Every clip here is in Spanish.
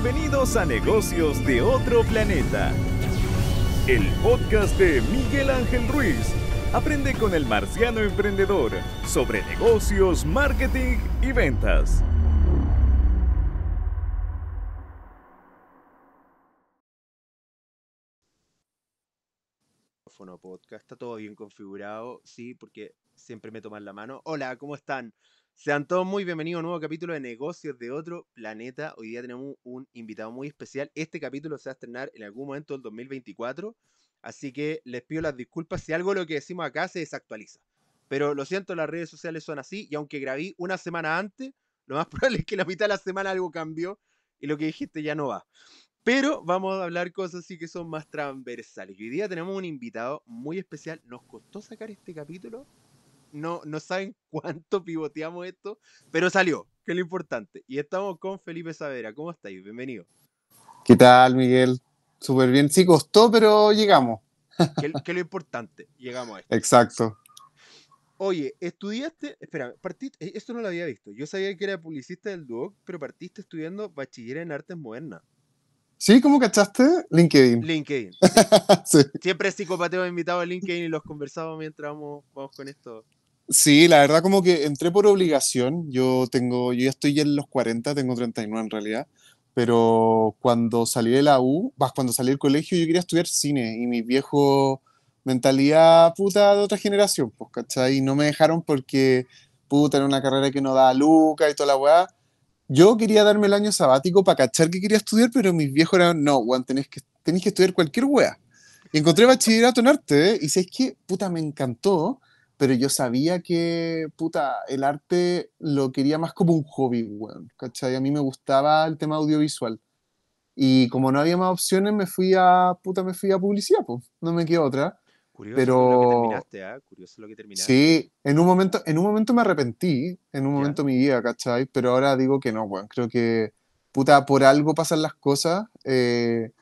Bienvenidos a Negocios de Otro Planeta, el podcast de Miguel Ángel Ruiz. Aprende con el marciano emprendedor sobre negocios, marketing y ventas. Podcast, está todo bien configurado, sí, porque siempre me toman la mano. Hola, ¿cómo están? Sean todos muy bienvenidos a un nuevo capítulo de Negocios de Otro Planeta. Hoy día tenemos un invitado muy especial. Este capítulo se va a estrenar en algún momento del 2024. Así que les pido las disculpas si algo de lo que decimos acá se desactualiza. Pero lo siento, las redes sociales son así. Y aunque grabé una semana antes, lo más probable es que la mitad de la semana algo cambió y lo que dijiste ya no va. Pero vamos a hablar cosas así que son más transversales. Hoy día tenemos un invitado muy especial. Nos costó sacar este capítulo no, saben cuánto pivoteamos esto, pero salió, que es lo importante. Y estamos con Felipe Savera. ¿Cómo estáis? Bienvenido. ¿Qué tal, Miguel? Súper bien. Sí, costó, pero llegamos. Que, es lo importante, llegamos a esto. Exacto. Oye, estudiaste, espera, partiste, eh, esto no lo había visto. Yo sabía que era publicista del Duoc, pero partiste estudiando bachiller en artes modernas. Sí, ¿cómo cachaste? LinkedIn. LinkedIn. Siempre psicopateo invitado a LinkedIn y los conversamos mientras vamos con esto. Sí, la verdad como que entré por obligación. Yo tengo, yo ya estoy en los 40, tengo 39 en realidad, pero cuando salí de la U, vas, cuando salí del colegio yo quería estudiar cine y mi viejo mentalidad puta de otra generación, pues, ¿cachai? Y no me dejaron porque puta era una carrera que no da luca y toda la weá. Yo quería darme el año sabático para cachar que quería estudiar, pero mis viejos eran, no, weón, tenés que, tenés que estudiar cualquier weá. Y encontré bachillerato en arte, y sé es que, puta, me encantó pero yo sabía que, puta, el arte lo quería más como un hobby, weón, ¿cachai? A mí me gustaba el tema audiovisual. Y como no había más opciones, me fui a, puta, me fui a publicidad, pues, no me quedó otra. Curioso pero... lo que terminaste, ¿eh? Curioso lo que terminaste. Sí, en un momento, en un momento me arrepentí, en un momento me mi vida, ¿cachai? Pero ahora digo que no, weón, creo que, puta, por algo pasan las cosas, eh,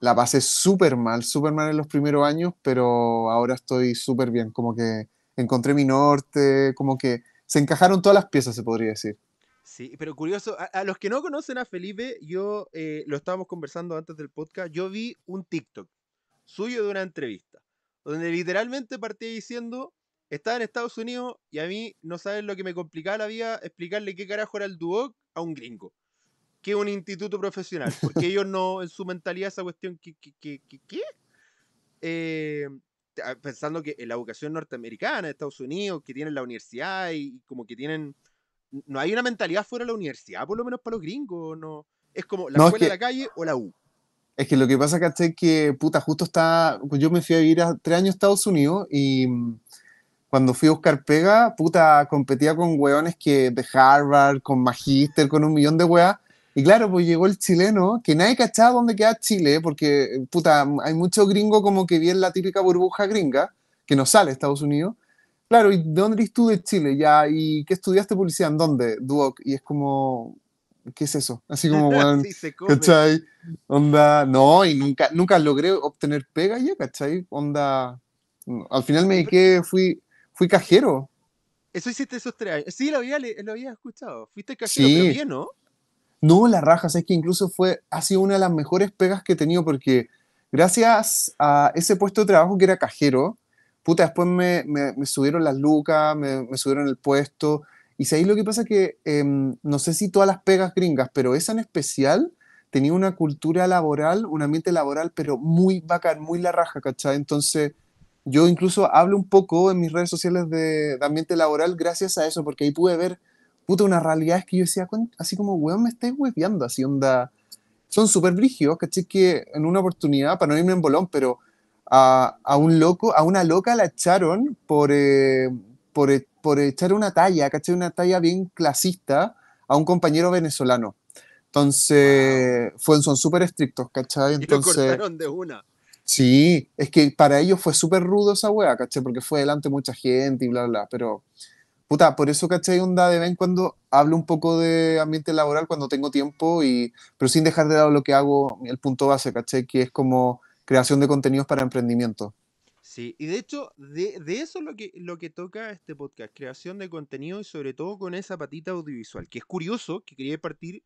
la pasé súper mal, súper mal en los primeros años, pero ahora estoy súper bien, como que encontré mi norte, como que se encajaron todas las piezas, se podría decir. Sí, pero curioso, a, los que no conocen a Felipe, yo eh, lo estábamos conversando antes del podcast, yo vi un TikTok suyo de una entrevista, donde literalmente partía diciendo, estaba en Estados Unidos y a mí no saben lo que me complicaba la vida explicarle qué carajo era el Duoc a un gringo, que un instituto profesional, porque ellos no, en su mentalidad esa cuestión, ¿qué? qué, qué, qué eh, Ah, pensando que en la educación norteamericana de Estados Unidos, que tienen la universidad y, como que tienen. No hay una mentalidad fuera de la universidad, por lo menos para los gringos, ¿no? Es como la escuela de la calle o la U. Es que lo que pasa, es Que puta, justo está. Pues, yo me fui a vivir a tres años a Estados Unidos y mm, cuando fui a buscar pega, puta, competía con weones que de Harvard, con Magister, con un millón de weas y claro, pues llegó el chileno, que nadie cachaba dónde queda Chile, porque puta, hay mucho gringo como que viene la típica burbuja gringa, que no sale Estados Unidos. Claro, ¿y de dónde eres tú de Chile? Ya, ¿y qué estudiaste policía ¿En dónde? Duoc. Y es como, ¿qué es eso? Así como, ¿cachai? Onda, no, y nunca, nunca logré obtener pega ya, ¿cachai? Onda, al final me dediqué, fui, fui cajero. Eso hiciste esos tres años. Sí, lo había, lo había escuchado. Fuiste cajero, pero bien, ¿no? No, la raja, es que incluso fue, ha sido una de las mejores pegas que he tenido porque gracias a ese puesto de trabajo que era cajero, puta, después me, subieron las lucas, me, subieron el puesto. Y si ahí lo que pasa es que, em, no sé si todas las pegas gringas, pero esa en especial tenía una cultura laboral, un ambiente laboral, pero muy bacán, muy la raja, ¿cachai? Entonces, yo incluso hablo un poco en mis redes sociales de ambiente laboral gracias a eso, porque ahí pude ver puta, una realidad es que yo decía, así como, weón, me estáis hueveando, así onda. Son súper brígidos, caché, Que en una oportunidad, para no irme en bolón, pero a, a, un loco, a una loca la echaron por, eh, por, eh, por, echar una talla, caché, Una talla bien clasista a un compañero venezolano. Entonces, fue, son súper estrictos, caché, Entonces, y lo cortaron de una. Sí, es que para ellos fue súper rudo esa weá, caché, Porque fue delante mucha gente y bla, bla pero puta, por eso, caché un da de vez cuando hablo un poco de ambiente laboral cuando tengo tiempo, y, pero sin dejar de lado lo que hago, el punto base, caché, Que es como creación de contenidos para emprendimiento. Sí, y de hecho, de, eso es lo que, lo que toca este podcast, creación de contenido y sobre todo con esa patita audiovisual, que es curioso que quería partir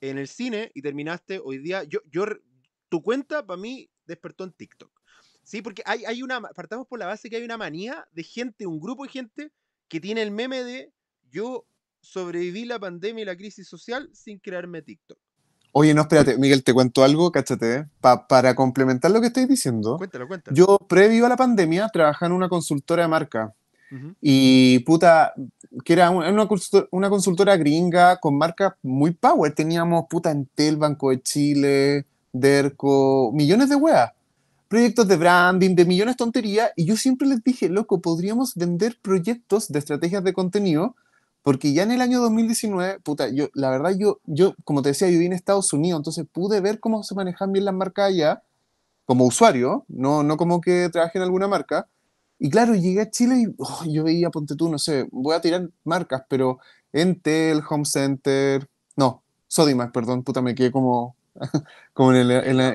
en el cine y terminaste hoy día. Yo, yo, tu cuenta para mí despertó en TikTok. Sí, porque hay, hay una, partamos por la base que hay una manía de gente, un grupo de gente que tiene el meme de yo sobreviví la pandemia y la crisis social sin crearme TikTok. Oye, no, espérate, Miguel, te cuento algo, cáchate, ¿eh? para complementar lo que estoy diciendo. Cuéntalo, cuéntalo. Yo, previo a la pandemia, trabajaba en una consultora de marca. Y puta, que era una, consultora, gringa con marcas muy power. Teníamos puta Entel, Banco de Chile, Derco, millones de weas proyectos de branding, de millones de tonterías, y yo siempre les dije, loco, podríamos vender proyectos de estrategias de contenido, porque ya en el año 2019, puta, yo, la verdad, yo, yo, como te decía, yo vine en Estados Unidos, entonces pude ver cómo se manejan bien las marcas allá, como usuario, no, no como que trabajé en alguna marca, y claro, llegué a Chile y oh, yo veía, ponte tú, no sé, voy a tirar marcas, pero Entel, Home Center, no, Sodimac, perdón, puta, me quedé como como en el, año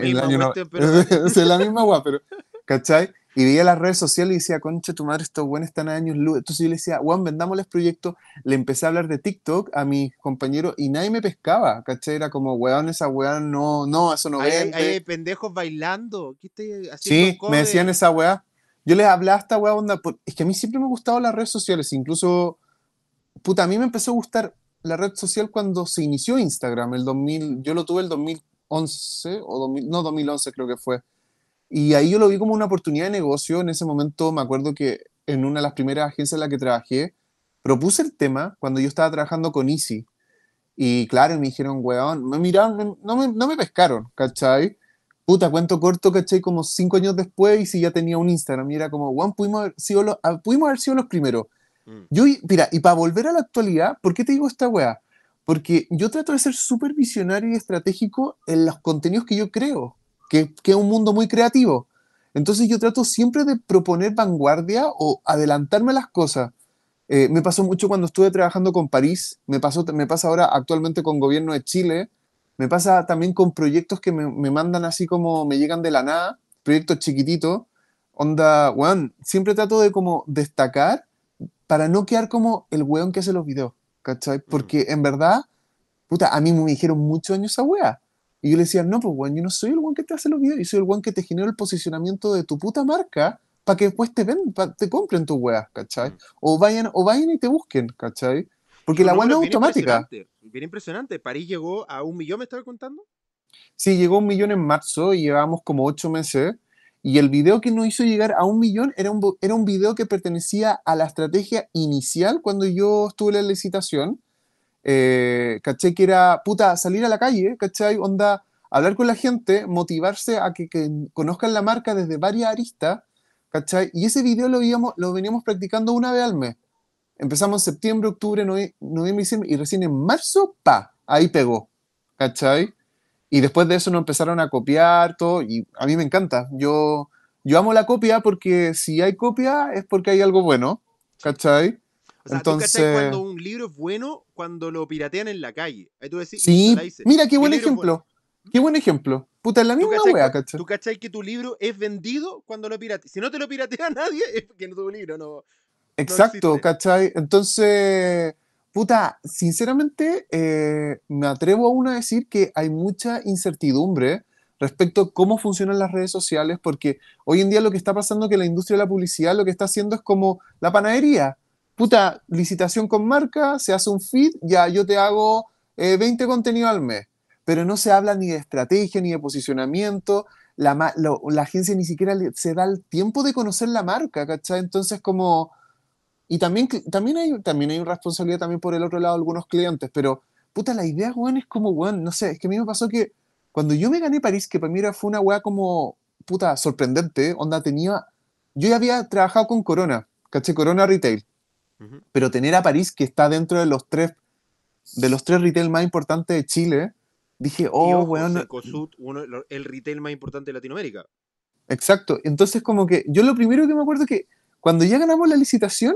es la misma guapa, pero, ¿cachai? Y veía las redes sociales y decía, concha, tu madre, estos buenos están a años luz. Entonces yo le decía, Juan, vendámosles proyecto. Le empecé a hablar de TikTok a mis compañeros y nadie me pescaba, ¿cachai? Era como, weón, esa weón, no, no, eso no vende. Hay, pendejos bailando. ¿Qué estoy sí, me decían esa weá. Yo les hablaba a esta weá, es que a mí siempre me han gustado las redes sociales, incluso, puta, a mí me empezó a gustar la red social cuando se inició Instagram, el 2000, yo lo tuve el 2011 o no 2011 creo que fue. Y ahí yo lo vi como una oportunidad de negocio. En ese momento me acuerdo que en una de las primeras agencias en la que trabajé, propuse el tema cuando yo estaba trabajando con Easy. Y claro, me dijeron, weón, me miraron, no me, pescaron, ¿cachai? Puta, cuento corto, ¿cachai? Como cinco años después y si ya tenía un Instagram. Y era como, weón, pudimos ah, pudimos haber sido los primeros. Mm. Yo, mira, y para volver a la actualidad, ¿por qué te digo esta weá? Porque yo trato de ser súper visionario y estratégico en los contenidos que yo creo, que, es un mundo muy creativo. Entonces yo trato siempre de proponer vanguardia o adelantarme las cosas. Eh, me pasó mucho cuando estuve trabajando con París, me, pasó, me pasa ahora actualmente con Gobierno de Chile, me pasa también con proyectos que me, mandan así como me llegan de la nada, proyectos chiquititos, onda, one siempre trato de como destacar para no quedar como el weón que hace los videos, ¿cachai? Porque en verdad, puta, a mí me dijeron muchos años esa wea. Y yo le decía, no, pues weón, yo no soy el weón que te hace los videos, yo soy el weón que te genera el posicionamiento de tu puta marca para que después te ven, te compren tus weas, ¿cachai? O vayan, o vayan y te busquen, ¿cachai? Porque la wea no es automática. bien impresionante. París llegó a un millón, ¿me estaba contando? Sí, llegó un millón en marzo y llevamos como ocho meses. Y el video que nos hizo llegar a un millón era un, era un video que pertenecía a la estrategia inicial cuando yo estuve en la licitación. Eh, caché que era, puta, salir a la calle, ¿cachai? Onda, hablar con la gente, motivarse a que, conozcan la marca desde varias aristas, ¿cachai? Y ese video lo, íbamos, lo veníamos practicando una vez al mes. Empezamos en septiembre, octubre, noviembre, diciembre, y recién en marzo, pa, ahí pegó, ¿cachai? Y después de eso nos empezaron a copiar todo y a mí me encanta. Yo, yo amo la copia porque si hay copia es porque hay algo bueno, ¿cachai? O sea, Entonces, cuando un libro es bueno, cuando lo piratean en la calle. Ahí tú decís, sí, mira, qué buen ejemplo. Qué buen ejemplo. Puta, es la misma cachai, ¿cachai? ¿Tú cachai que tu libro es vendido cuando lo piratean? Si no te lo piratea nadie, es que no tu libro no. Exacto, ¿cachai? Entonces, puta, sinceramente eh, me atrevo aún a decir que hay mucha incertidumbre respecto a cómo funcionan las redes sociales, porque hoy en día lo que está pasando es que la industria de la publicidad lo que está haciendo es como la panadería. Puta, licitación con marca, se hace un feed, ya yo te hago 20 eh, contenidos al mes, pero no se habla ni de estrategia, ni de posicionamiento, la, agencia ni siquiera se da el tiempo de conocer la marca, ¿cachai? Entonces como y también, también, hay, también hay responsabilidad también por el otro lado algunos clientes, pero puta, la idea, weón, es como, weón, no sé, es que a mí me pasó que cuando yo me gané París, que para mí fue una weá como, puta, sorprendente, onda tenía, yo ya había trabajado con Corona, caché Corona Retail, pero tener a París que está dentro de los tres, de los tres retail más importantes de Chile, dije, oh, weón. El, el retail más importante de Latinoamérica. Exacto, entonces como que yo lo primero que me acuerdo es que cuando ya ganamos la licitación,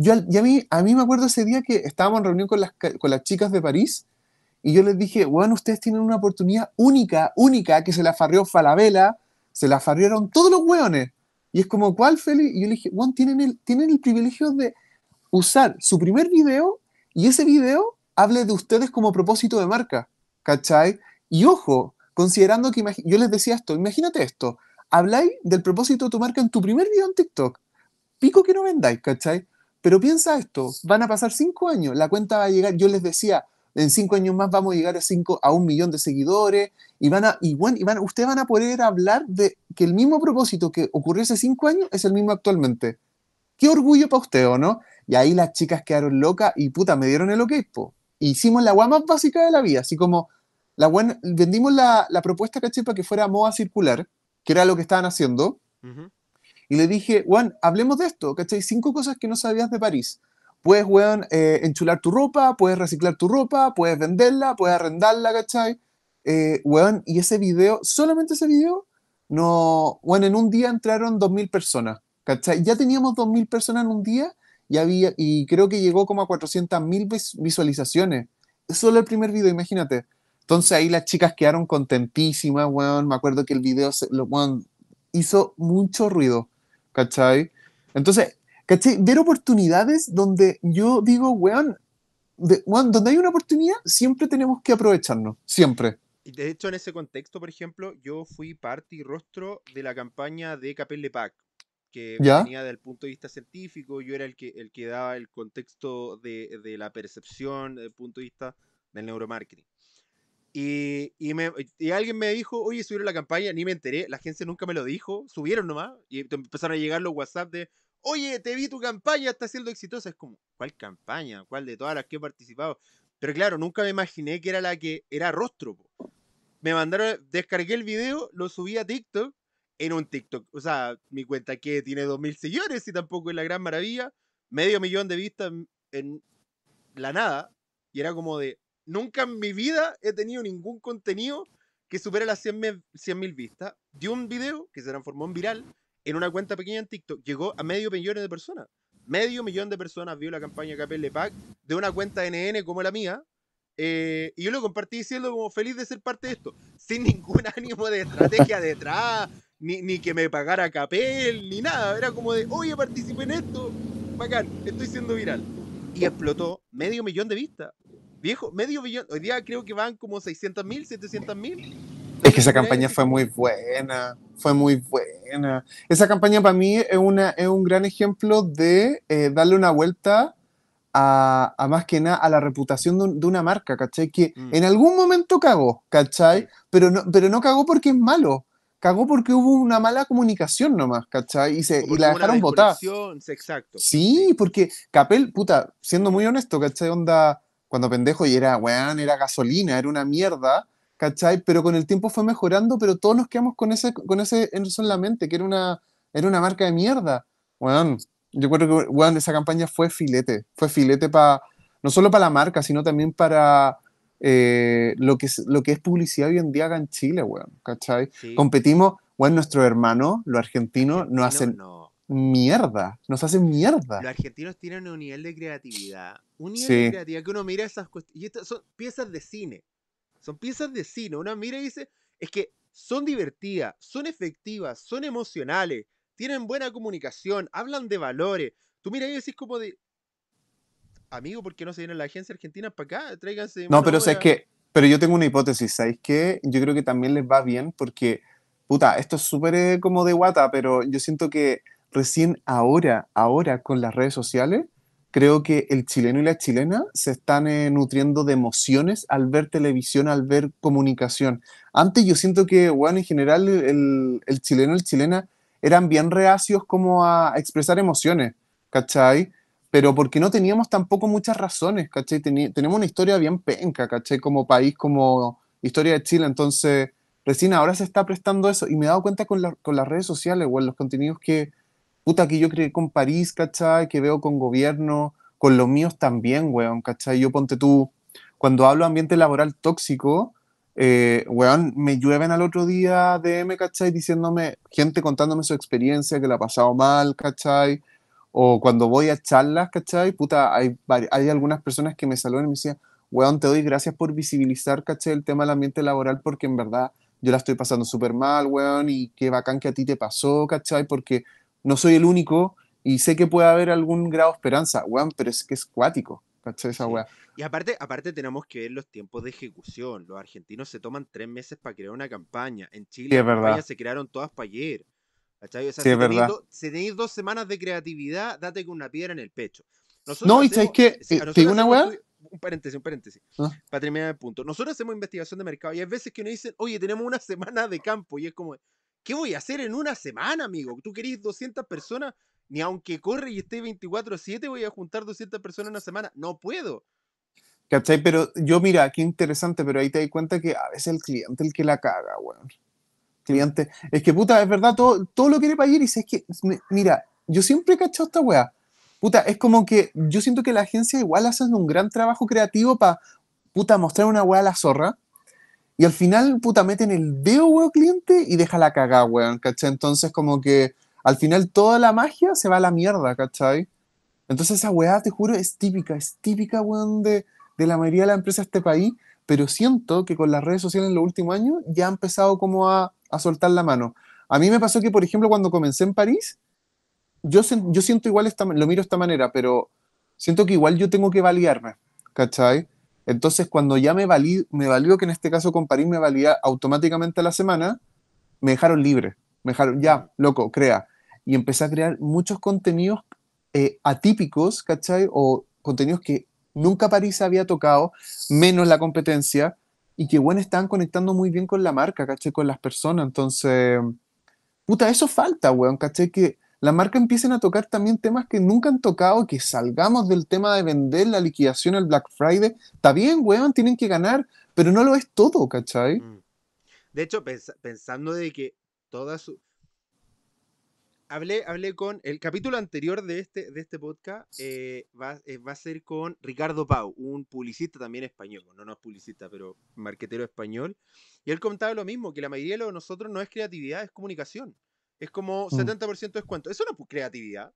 yo, y a mí, a mí me acuerdo ese día que estábamos en reunión con las, chicas de París y yo les dije, bueno, ustedes tienen una oportunidad única, única, que se la farrió Falabella, se la farrieron todos los hueones. Y es como, ¿cuál, Feli? Y yo le dije, bueno, tienen el, tienen el privilegio de usar su primer video y ese video hable de ustedes como propósito de marca, ¿cachai? Y ojo, considerando que yo les decía esto, imagínate esto, habláis del propósito de tu marca en tu primer video en TikTok, pico que no vendáis, ¿cachai? Pero piensa esto, van a pasar cinco años, la cuenta va a llegar, yo les decía, en cinco años más vamos a llegar a, cinco, a un millón de seguidores y van a, y, van, ustedes van a poder hablar de que el mismo propósito que ocurrió hace cinco años es el mismo actualmente. Qué orgullo para usted, ¿o no? Y ahí las chicas quedaron locas y puta, me dieron el ok, Hicimos la gua más básica de la vida, así como la vendimos la, propuesta, caché, para que fuera moda circular, que era lo que estaban haciendo. Y le dije, Juan, hablemos de esto, ¿cachai? Cinco cosas que no sabías de París. Puedes, weón, eh, enchular tu ropa, puedes reciclar tu ropa, puedes venderla, puedes arrendarla, ¿cachai? Eh, weón, y ese video, solamente ese video, no, bueno, en un día entraron 2.000 personas, ¿cachai? Ya teníamos 2.000 personas en un día y, había, y creo que llegó como a 400.000 visualizaciones. Solo el primer video, imagínate. Entonces ahí las chicas quedaron contentísimas, weón. Me acuerdo que el video, lo, weón, hizo mucho ruido. ¿cachai? Entonces, ¿cachai? Ver oportunidades donde yo digo, weón, donde hay una oportunidad, siempre tenemos que aprovecharnos, siempre. Y de hecho, en ese contexto, por ejemplo, yo fui parte y rostro de la campaña de Capel Pack, que venía venía el punto de vista científico, yo era el que, el que daba el contexto de, de la percepción, del punto de vista del neuromarketing. Y, alguien me dijo, oye, subieron la campaña, ni me enteré, la agencia nunca me lo dijo, subieron nomás, y empezaron a llegar los WhatsApp de, oye, te vi tu campaña, está siendo exitosa. Es como, ¿cuál campaña? ¿Cuál de todas las que he participado? Pero claro, nunca me imaginé que era la que era rostro. Me mandaron, descargué el video, lo subí a TikTok, en un TikTok, o sea, mi cuenta que tiene 2.000 seguidores y tampoco es la gran maravilla, medio millón de vistas en la nada, y era como de, Nunca en mi vida he tenido ningún contenido que supere las 100.000 vistas. de un video que se transformó en viral en una cuenta pequeña en TikTok. Llegó a medio millón de personas. Medio millón de personas vio la campaña KPL Pack de una cuenta NN como la mía. Eh, y yo lo compartí diciendo como feliz de ser parte de esto, sin ningún ánimo de estrategia detrás, ni, ni que me pagara Capel, ni nada. Era como de, oye, participé en esto, bacán, estoy siendo viral. Y explotó medio millón de vistas. Viejo, medio billón. Hoy día creo que van como 600 mil, 700 mil. Es que esa campaña fue muy buena, fue muy buena. Esa campaña para mí es, una, es un gran ejemplo de eh, darle una vuelta a, a, más que nada a la reputación de, una marca, ¿cachai? Que mm. en algún momento cagó, ¿cachai? Pero no, pero no cagó porque es malo, cagó porque hubo una mala comunicación nomás, ¿cachai? Y, se, y la dejaron votar. Exacto. Sí, porque Capel, puta, siendo muy honesto, ¿cachai? Onda cuando pendejo y era, weón, era gasolina, era una mierda, ¿cachai? Pero con el tiempo fue mejorando, pero todos nos quedamos con ese, con ese eso en la mente, que era una, era una marca de mierda. Weón, yo creo que, weón, esa campaña fue filete, fue filete para, no solo para la marca, sino también para eh, lo, que es, lo que es publicidad hoy en día en Chile, weón, ¿cachai? Competimos, weón, nuestro hermano, los argentino no hacen mierda, nos hacen mierda. Los argentinos tienen un nivel de creatividad, un nivel de creatividad que uno mira esas y estas son piezas de cine, son piezas de cine, uno mira y dice, es que son divertidas, son efectivas, son emocionales, tienen buena comunicación, hablan de valores, tú mira y decís como de, amigo, ¿por qué no se viene la agencia argentina para acá? Tráiganse. No, pero es que, pero yo tengo una hipótesis, ¿sabes qué? Yo creo que también les va bien porque, puta, esto es súper eh, como de guata, pero yo siento que recién ahora, ahora con las redes sociales, creo que el chileno y la chilena se están eh, nutriendo de emociones al ver televisión, al ver comunicación. Antes yo siento que, bueno, en general el, el chileno y la chilena eran bien reacios como a, expresar emociones, ¿cachai? Pero porque no teníamos tampoco muchas razones, ¿cachai? tenemos una historia bien penca, ¿cachai? Como país, como historia de Chile, entonces recién ahora se está prestando eso y me he dado cuenta con, con las redes sociales o los contenidos que, puta, que yo creé con París, ¿cachai? Que veo con gobierno, con los míos también, weón, ¿cachai? Yo ponte tú, cuando hablo ambiente laboral tóxico, eh, weón, me llueven al otro día DM, ¿cachai? Diciéndome, gente contándome su experiencia, que la ha pasado mal, ¿cachai? O cuando voy a charlas, ¿cachai? Puta, hay, hay algunas personas que me saludan y me decían, weón, te doy gracias por visibilizar, ¿cachai? El tema del ambiente laboral, porque en verdad yo la estoy pasando súper mal, weón, y qué bacán que a ti te pasó, ¿cachai? Porque no soy el único y sé que puede haber algún grado de esperanza, weón, pero es que es cuático, ¿cachai? Esa weá. Y aparte, aparte tenemos que ver los tiempos de ejecución. Los argentinos se toman tres meses para crear una campaña. En Chile sí, las se crearon todas para ayer. ¿Cachai? O si, tenéis dos semanas de creatividad, date con una piedra en el pecho. no, y sabes que, eh, te una Un paréntesis, un paréntesis. Ah. Para terminar el punto. Nosotros hacemos investigación de mercado y hay veces que nos dicen, oye, tenemos una semana de campo y es como, ¿Qué voy a hacer en una semana, amigo? ¿Tú querés 200 personas? Ni aunque corre y esté 24-7, voy a juntar 200 personas en una semana. No puedo. ¿Cachai? Pero yo, mira, qué interesante, pero ahí te das cuenta que a veces el cliente el que la caga, weón. Cliente. Es que, puta, es verdad, todo, todo lo quiere para ir y es que, mira, yo siempre he cachado esta weá. Puta, es como que yo siento que la agencia igual hace un gran trabajo creativo para, puta, mostrar una weá a la zorra y al final, puta, meten el dedo, weón, cliente y deja la cagada, weón, ¿cachai? Entonces, como que al final toda la magia se va a la mierda, ¿cachai? Entonces, esa weá, te juro, es típica, es típica, weón, de, la mayoría de las empresas de este país. Pero siento que con las redes sociales en los últimos años ya ha empezado como a, soltar la mano. A mí me pasó que, por ejemplo, cuando comencé en París, yo, siento igual, lo miro de esta manera, pero siento que igual yo tengo que valiarme, ¿cachai? Entonces, cuando ya me, me valió, que en este caso con París me valía automáticamente a la semana, me dejaron libre. Me dejaron, ya, loco, crea. Y empecé a crear muchos contenidos eh, atípicos, ¿cachai? O contenidos que nunca París había tocado, menos la competencia, y que, bueno, estaban conectando muy bien con la marca, ¿cachai? Con las personas. Entonces, puta, eso falta, weón, ¿cachai? Que la marca empiecen a tocar también temas que nunca han tocado, que salgamos del tema de vender la liquidación el Black Friday. Está bien, weón, tienen que ganar, pero no lo es todo, ¿cachai? Mm. De hecho, pensando de que todas su... Hablé, hablé con el capítulo anterior de este, de este podcast, eh, eh, va, a ser con Ricardo Pau, un publicista también español, no, no es publicista, pero marquetero español, y él contaba lo mismo, que la mayoría de nosotros no es creatividad, es comunicación. Es como 70% mm. de descuento. Eso no es creatividad.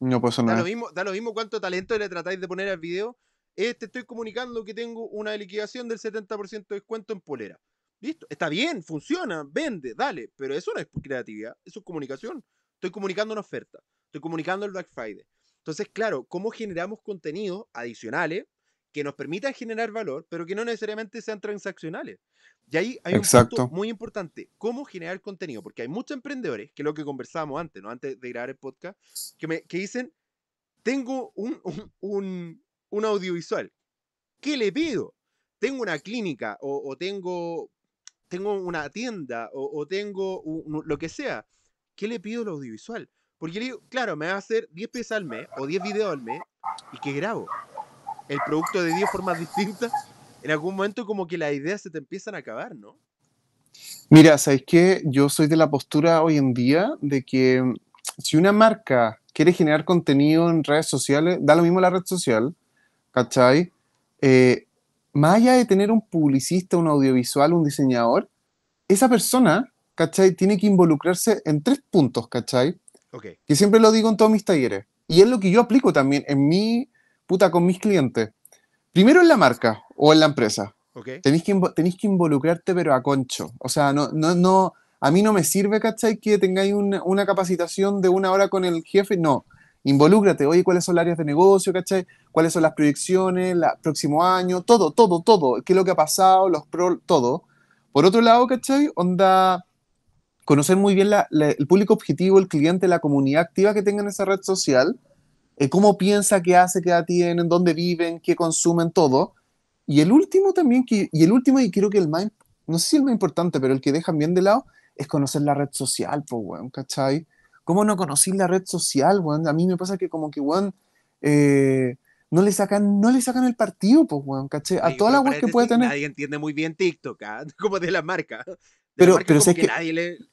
No, pues nada. da lo, mismo, da lo mismo cuánto talento le tratáis de poner al video. este te estoy comunicando que tengo una liquidación del 70% de descuento en polera. Listo, está bien, funciona, vende, dale, pero eso no es creatividad, eso es comunicación. Estoy comunicando una oferta, estoy comunicando el Black Friday. Entonces, claro, ¿cómo generamos contenidos adicionales que nos permitan generar valor, pero que no necesariamente sean transaccionales. Y ahí hay un punto muy importante, cómo generar contenido, porque hay muchos emprendedores, que es lo que conversábamos antes, ¿no? Antes de grabar el podcast, que, me, que dicen, tengo un, audiovisual, ¿qué le pido? Tengo una clínica o, tengo, tengo una tienda o, tengo lo que sea, ¿qué le pido al audiovisual? Porque le digo, claro, me va a hacer 10 pesos al mes o 10 videos al mes y que grabo el producto de 10 formas distintas, en algún momento como que las ideas se te empiezan a acabar, ¿no? Mira, ¿sabes qué? Yo soy de la postura hoy en día de que mm, si una marca quiere generar contenido en redes sociales, da lo mismo la red social, ¿cachai? Eh, más allá de tener un publicista, un audiovisual, un diseñador, esa persona, ¿cachai? Tiene que involucrarse en tres puntos, ¿cachai? Que siempre lo digo en todos mis talleres. Y es lo que yo aplico también en mi con mis clientes. Primero en la marca o en la empresa. Tenéis, que, que involucrarte, pero a concho. O sea, no, a mí no me sirve, ¿cachai? Que tengáis una, capacitación de una hora con el jefe. No, involúcrate. Oye, ¿cuáles son las áreas de negocio, ¿cachai? ¿Cuáles son las proyecciones, el próximo año? Todo, todo, todo. ¿Qué es lo que ha pasado? Los pro, todo. Por otro lado, ¿cachai? Onda, conocer muy bien el público objetivo, el cliente, la comunidad activa que tenga en esa red social eh, cómo piensa, qué hace, qué edad tienen, dónde viven, qué consumen, todo. Y el último también, que, y el último, y creo que el más, no sé si el más importante, pero el que dejan bien de lado, es conocer la red social, pues, weón, ¿cachai? ¿Cómo no conocí la red social, weón? A mí me pasa que como que, weón, eh, no le sacan, no le sacan el partido, pues, weón, ¿cachai? A toda la web que este puede tener. Nadie entiende muy bien TikTok, ¿ah? como de la marca. pero, pero es que,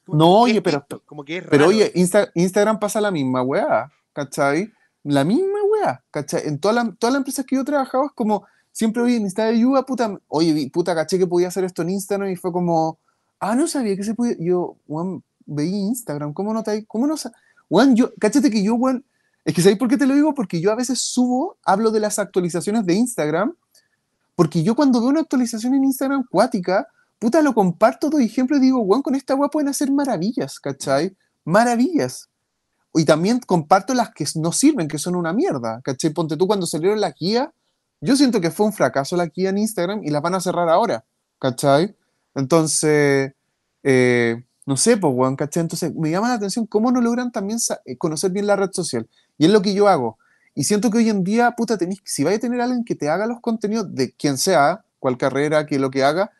no, oye, pero, como pero oye, Instagram pasa la misma, weá, ¿cachai? la misma weá, ¿cachai? En todas las toda empresas que yo trabajaba es como, siempre, oye, necesitaba ayuda, puta, oye, puta, caché que podía hacer esto en Instagram y fue como, ah, no sabía que se podía, yo, Juan, veía Instagram, ¿cómo no te, cómo no Juan, yo, cachate que yo, weón, es que sabes por qué te lo digo? Porque yo a veces subo, hablo de las actualizaciones de Instagram, porque yo cuando veo una actualización en Instagram cuática, puta, lo comparto, doy ejemplo y digo, weón, con esta weá pueden hacer maravillas, ¿cachai? Maravillas, y también comparto las que no sirven, que son una mierda. ¿Cachai? Ponte tú cuando salieron las guías, yo siento que fue un fracaso la guía en Instagram y las van a cerrar ahora. ¿Cachai? Entonces, eh, no sé, pues, weón, ¿cachai? Entonces, me llama la atención cómo no logran también eh, conocer bien la red social. Y es lo que yo hago. Y siento que hoy en día, puta, si vais a tener alguien que te haga los contenidos de quien sea, cual carrera, que lo que haga,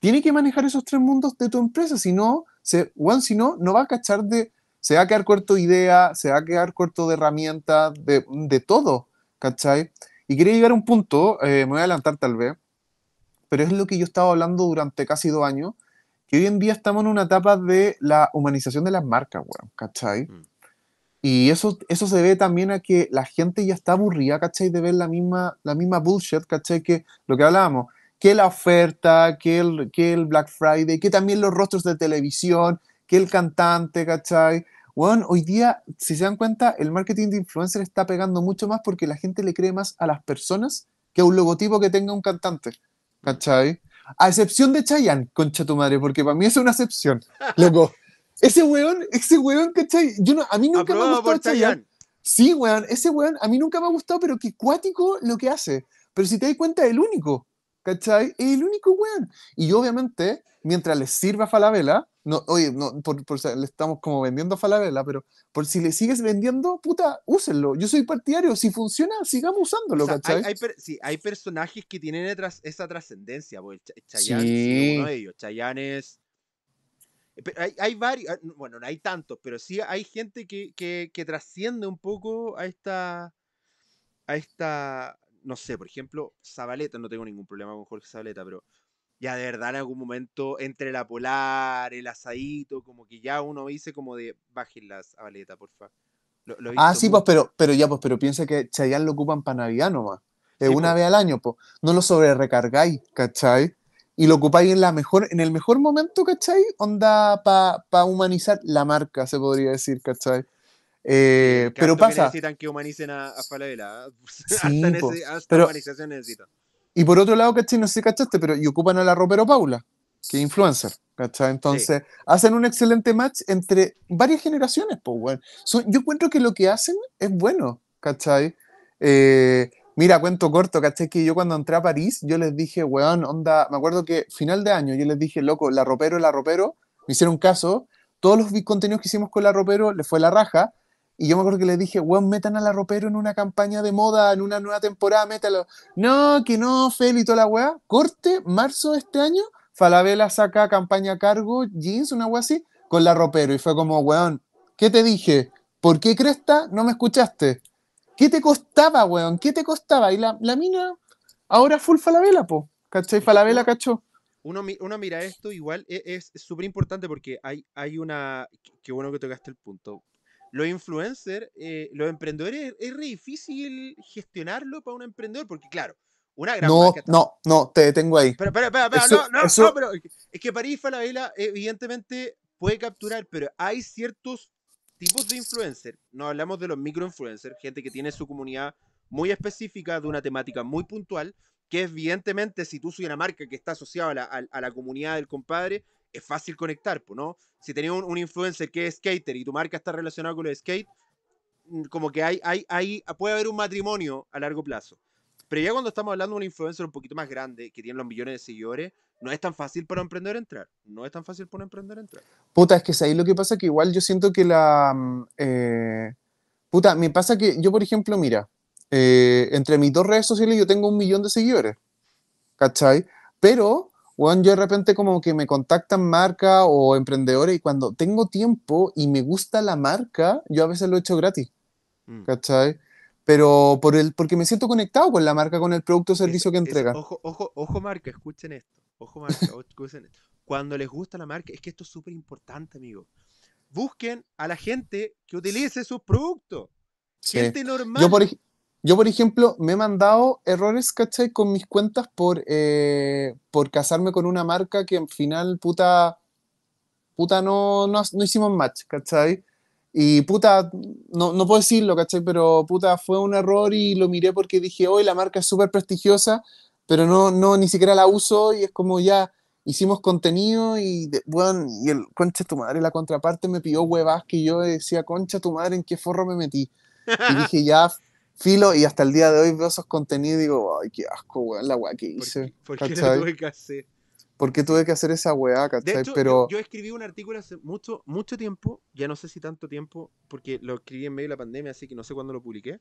tiene que manejar esos tres mundos de tu empresa. Si no, se, weón, si no, no va a cachar de se va a quedar corto idea, se va a quedar corto de herramientas, de, todo, ¿cachai? Y quería llegar a un punto, eh, me voy a adelantar tal vez, pero es lo que yo estaba hablando durante casi dos años, que hoy en día estamos en una etapa de la humanización de las marcas, ¿cachai? Mm. Y eso, eso se ve también a que la gente ya está aburrida, ¿cachai? De ver la misma, la misma bullshit, ¿cachai? Que lo que hablábamos, que la oferta, que que el Black Friday, que también los rostros de televisión, que el cantante, ¿cachai? Bueno, hoy día, si se dan cuenta, el marketing de influencer está pegando mucho más porque la gente le cree más a las personas que a un logotipo que tenga un cantante. ¿Cachai? A excepción de Chayanne, concha tu madre, porque para mí es una excepción. Loco. Ese weón, ese weón, ¿cachai? a mí nunca me ha gustado Chayanne. Sí, weón, ese weón a mí nunca me ha gustado, pero qué cuático lo que hace. Pero si te das cuenta, es el único, ¿cachai? Es el único weón. Y yo, obviamente, mientras les sirva Falabella, no, oye, no, le estamos como vendiendo a Falabella, pero por si le sigues vendiendo, puta, úsenlo. Yo soy partidario, si funciona, sigamos usándolo, Hay, sí, hay, personajes que tienen esa trascendencia, porque es uno de ellos. Chayanne eh, hay, hay, varios, ah, bueno, no hay tantos, pero sí hay gente que, que trasciende un poco a esta. a esta. No sé, por ejemplo, Zabaleta, no tengo ningún problema con Jorge Zabaleta, pero ya de verdad en algún momento entre la polar, el asadito, como que ya uno dice como de bajen las abaletas, ¿por Lo, lo ah, sí, pues, pero, pero ya, pues, pero piensa que ya lo ocupan para Navidad nomás. Es una pues. vez al año, pues. No lo sobre recargáis, ¿cachai? Y lo ocupáis en, la mejor, en el mejor momento, ¿cachai? Onda para humanizar la marca, se podría decir, ¿cachai? Eh, pero pasa. Que necesitan que humanicen a, a ¿ah? Sí, pues, hasta, pero, humanización necesitan y por otro lado, ¿cachai? No sé cachaste, pero y ocupan a la ropero Paula, que es influencer, ¿cachai? Entonces, hacen un excelente match entre varias generaciones, pues, bueno. yo encuentro que lo que hacen es bueno, ¿cachai? Eh, mira, cuento corto, ¿cachai? Que yo cuando entré a París, yo les dije, weón, onda, me acuerdo que final de año, yo les dije, loco, la ropero, la ropero, me hicieron caso, todos los contenidos que hicimos con la ropero les fue la raja, y yo me acuerdo que le dije, weón, metan la ropero en una campaña de moda, en una nueva temporada, métalo. No, que no, Feli, toda la weá. Corte, marzo de este año, Falabella saca campaña cargo, jeans, una weá así, con la ropero. Y fue como, weón, ¿qué te dije? ¿Por qué cresta no me escuchaste? ¿Qué te costaba, weón? ¿Qué te costaba? Y la, mina, ahora full Falabella, po. ¿Cachai? Falabella, cachó. Uno, mira esto igual, e, es súper importante porque hay, hay una, qué bueno que tocaste el punto, los influencers, eh, los emprendedores, es difícil gestionarlo para un emprendedor, porque claro, una gran no, No, no, te detengo ahí. Pero, pero, pero, no, no, no, pero es que París vela evidentemente puede capturar, pero hay ciertos tipos de influencers. No hablamos de los microinfluencers, gente que tiene su comunidad muy específica de una temática muy puntual, que evidentemente si tú soy una marca que está asociada a la, a la comunidad del compadre, es fácil conectar, ¿no? Si tenés un, un, influencer que es skater y tu marca está relacionada con el skate, mm, como que hay, hay, hay, puede haber un matrimonio a largo plazo. Pero ya cuando estamos hablando de un influencer un poquito más grande, que tiene los millones de seguidores, no es tan fácil para un emprendedor entrar. No es tan fácil para un emprendedor entrar. Puta, es que es ahí lo que pasa que igual yo siento que la... Mm, eh, puta, me pasa que yo, por ejemplo, mira, eh, entre mis dos redes sociales yo tengo un millón de seguidores. ¿Cachai? Pero bueno, yo de repente como que me contactan marca o emprendedores y cuando tengo tiempo y me gusta la marca, yo a veces lo he hecho gratis. Mm. ¿Cachai? Pero por el, porque me siento conectado con la marca, con el producto o servicio que entrega. ojo, ojo, ojo marca, escuchen esto. Ojo marca, escuchen esto. Cuando les gusta la marca, es que esto es súper importante, amigo. Busquen a la gente que utilice sus productos. Gente normal. Yo por yo, por ejemplo, me he mandado errores, ¿cachai? Con mis cuentas por, eh, por casarme con una marca que al final, puta, puta, no, no, hicimos match, ¿cachai? Y puta, no, no, puedo decirlo, ¿cachai? Pero puta, fue un error y lo miré porque dije, hoy la marca es súper prestigiosa, pero no, no, ni siquiera la uso y es como ya hicimos contenido y, bueno, y el concha tu madre, la contraparte me pidió huevas que yo decía, concha tu madre, ¿en qué forro me metí? Y dije, ya, filo y hasta el día de hoy veo esos contenidos y digo, ay, qué asco, weón, la weá que hice. ¿Por, qué, tuve que hacer? ¿Por qué tuve que hacer esa weá, cachai? Pero... yo, escribí un artículo hace mucho, mucho tiempo, ya no sé si tanto tiempo, porque lo escribí en medio de la pandemia, así que no sé cuándo lo publiqué,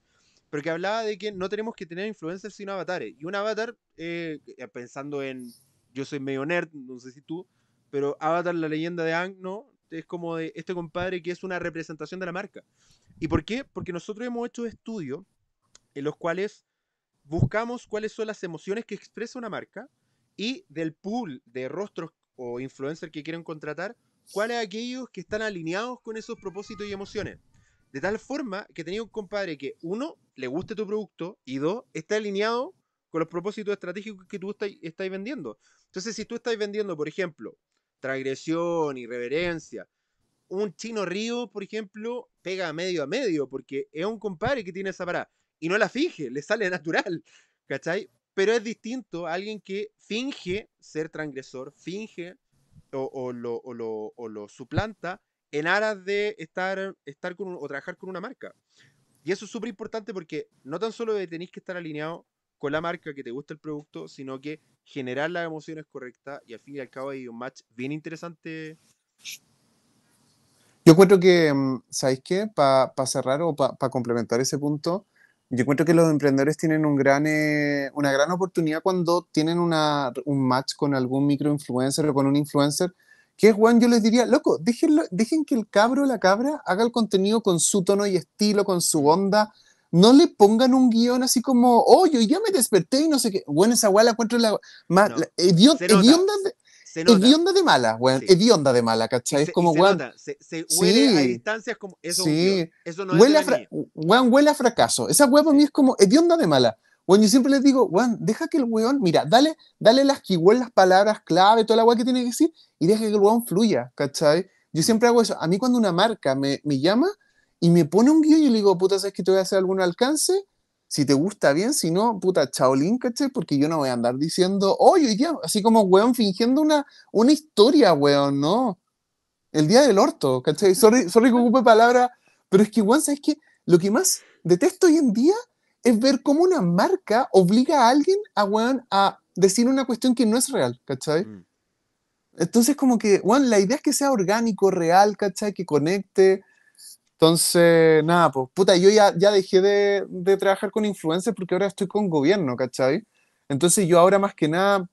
pero que hablaba de que no tenemos que tener influencers sino avatares. Y un avatar, eh, pensando en, yo soy medio nerd, no sé si tú, pero Avatar, la leyenda de Ang, ¿no? Es como de este compadre que es una representación de la marca. ¿Y por qué? Porque nosotros hemos hecho estudios en los cuales buscamos cuáles son las emociones que expresa una marca y del pool de rostros o influencers que quieren contratar, cuáles aquellos que están alineados con esos propósitos y emociones. De tal forma que tenía un compadre que, uno, le guste tu producto y dos, está alineado con los propósitos estratégicos que tú estás vendiendo. Entonces, si tú estás vendiendo, por ejemplo, transgresión, irreverencia, un chino río, por ejemplo, pega medio a medio, porque es un compadre que tiene esa parada y no la finge, le sale natural, ¿cachai? Pero es distinto a alguien que finge ser transgresor, finge o, lo, lo, lo, suplanta en aras de estar, estar con o trabajar con una marca. Y eso es súper importante porque no tan solo tenéis que estar alineado con la marca que te gusta el producto, sino que generar las emociones correcta y al fin y al cabo hay un match bien interesante. Yo cuento que, mm, ¿sabéis qué? Para cerrar o para complementar ese punto, yo encuentro que los emprendedores tienen un gran, eh, una gran oportunidad cuando tienen un match con algún microinfluencer o con un influencer, que es, Juan, yo les diría, loco, déjenlo, dejen que el cabro o la cabra haga el contenido con su tono y estilo, con su onda. No le pongan un guión así como, oh, yo ya me desperté y no sé qué. Bueno, esa guay la encuentro la, no, la, eh, se de mala, weón. Sí. de mala, ¿cachai? es como, se Se, se, huele a distancias como. Eso, sí. eso no es. A huele a fracaso. Esa weón para mí es como hedionda de mala. Bueno, yo siempre les digo, weón, deja que el weón, mira, dale, dale las las palabras clave, toda la weón que tiene que decir, y deja que el weón fluya, ¿cachai? Yo mm. siempre hago eso. A mí cuando una marca me, me llama y me pone un guión y le digo, puta, ¿sabes que te voy a hacer algún alcance? Si te gusta bien, si no, puta, chaolín, caché, Porque yo no voy a andar diciendo, oye, oh, ya, así como, weón, fingiendo una, una historia, weón, no. El día del orto, ¿cachai? Sorry, que ocupe palabra, pero es que, weón, ¿sabes qué? Lo que más detesto hoy en día es ver cómo una marca obliga a alguien a, weón, a decir una cuestión que no es real, ¿cachai? Mm. Entonces, como que, weón, la idea es que sea orgánico, real, ¿cachai? Que conecte, entonces, nada, pues, puta, yo ya, ya dejé de, trabajar con influencers porque ahora estoy con gobierno, ¿cachai? Entonces yo ahora más que nada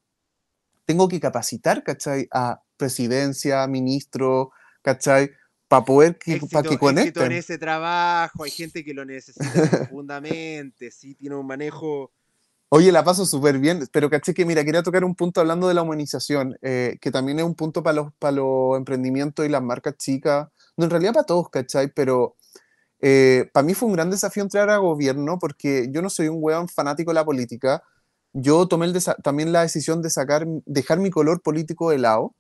tengo que capacitar, ¿cachai? A presidencia, ministro, ¿cachai? Para poder que, éxito, para que conecten. en ese trabajo, hay gente que lo necesita profundamente, sí, tiene un manejo... Oye, la paso súper bien, pero caché que, mira, quería tocar un punto hablando de la humanización, eh, que también es un punto para los, para los emprendimientos y las marcas chicas, no, en realidad para todos, ¿cachai? Pero eh, para mí fue un gran desafío entrar a gobierno porque yo no soy un weón fanático de la política. Yo tomé también la decisión de sacar, dejar mi color político de lado,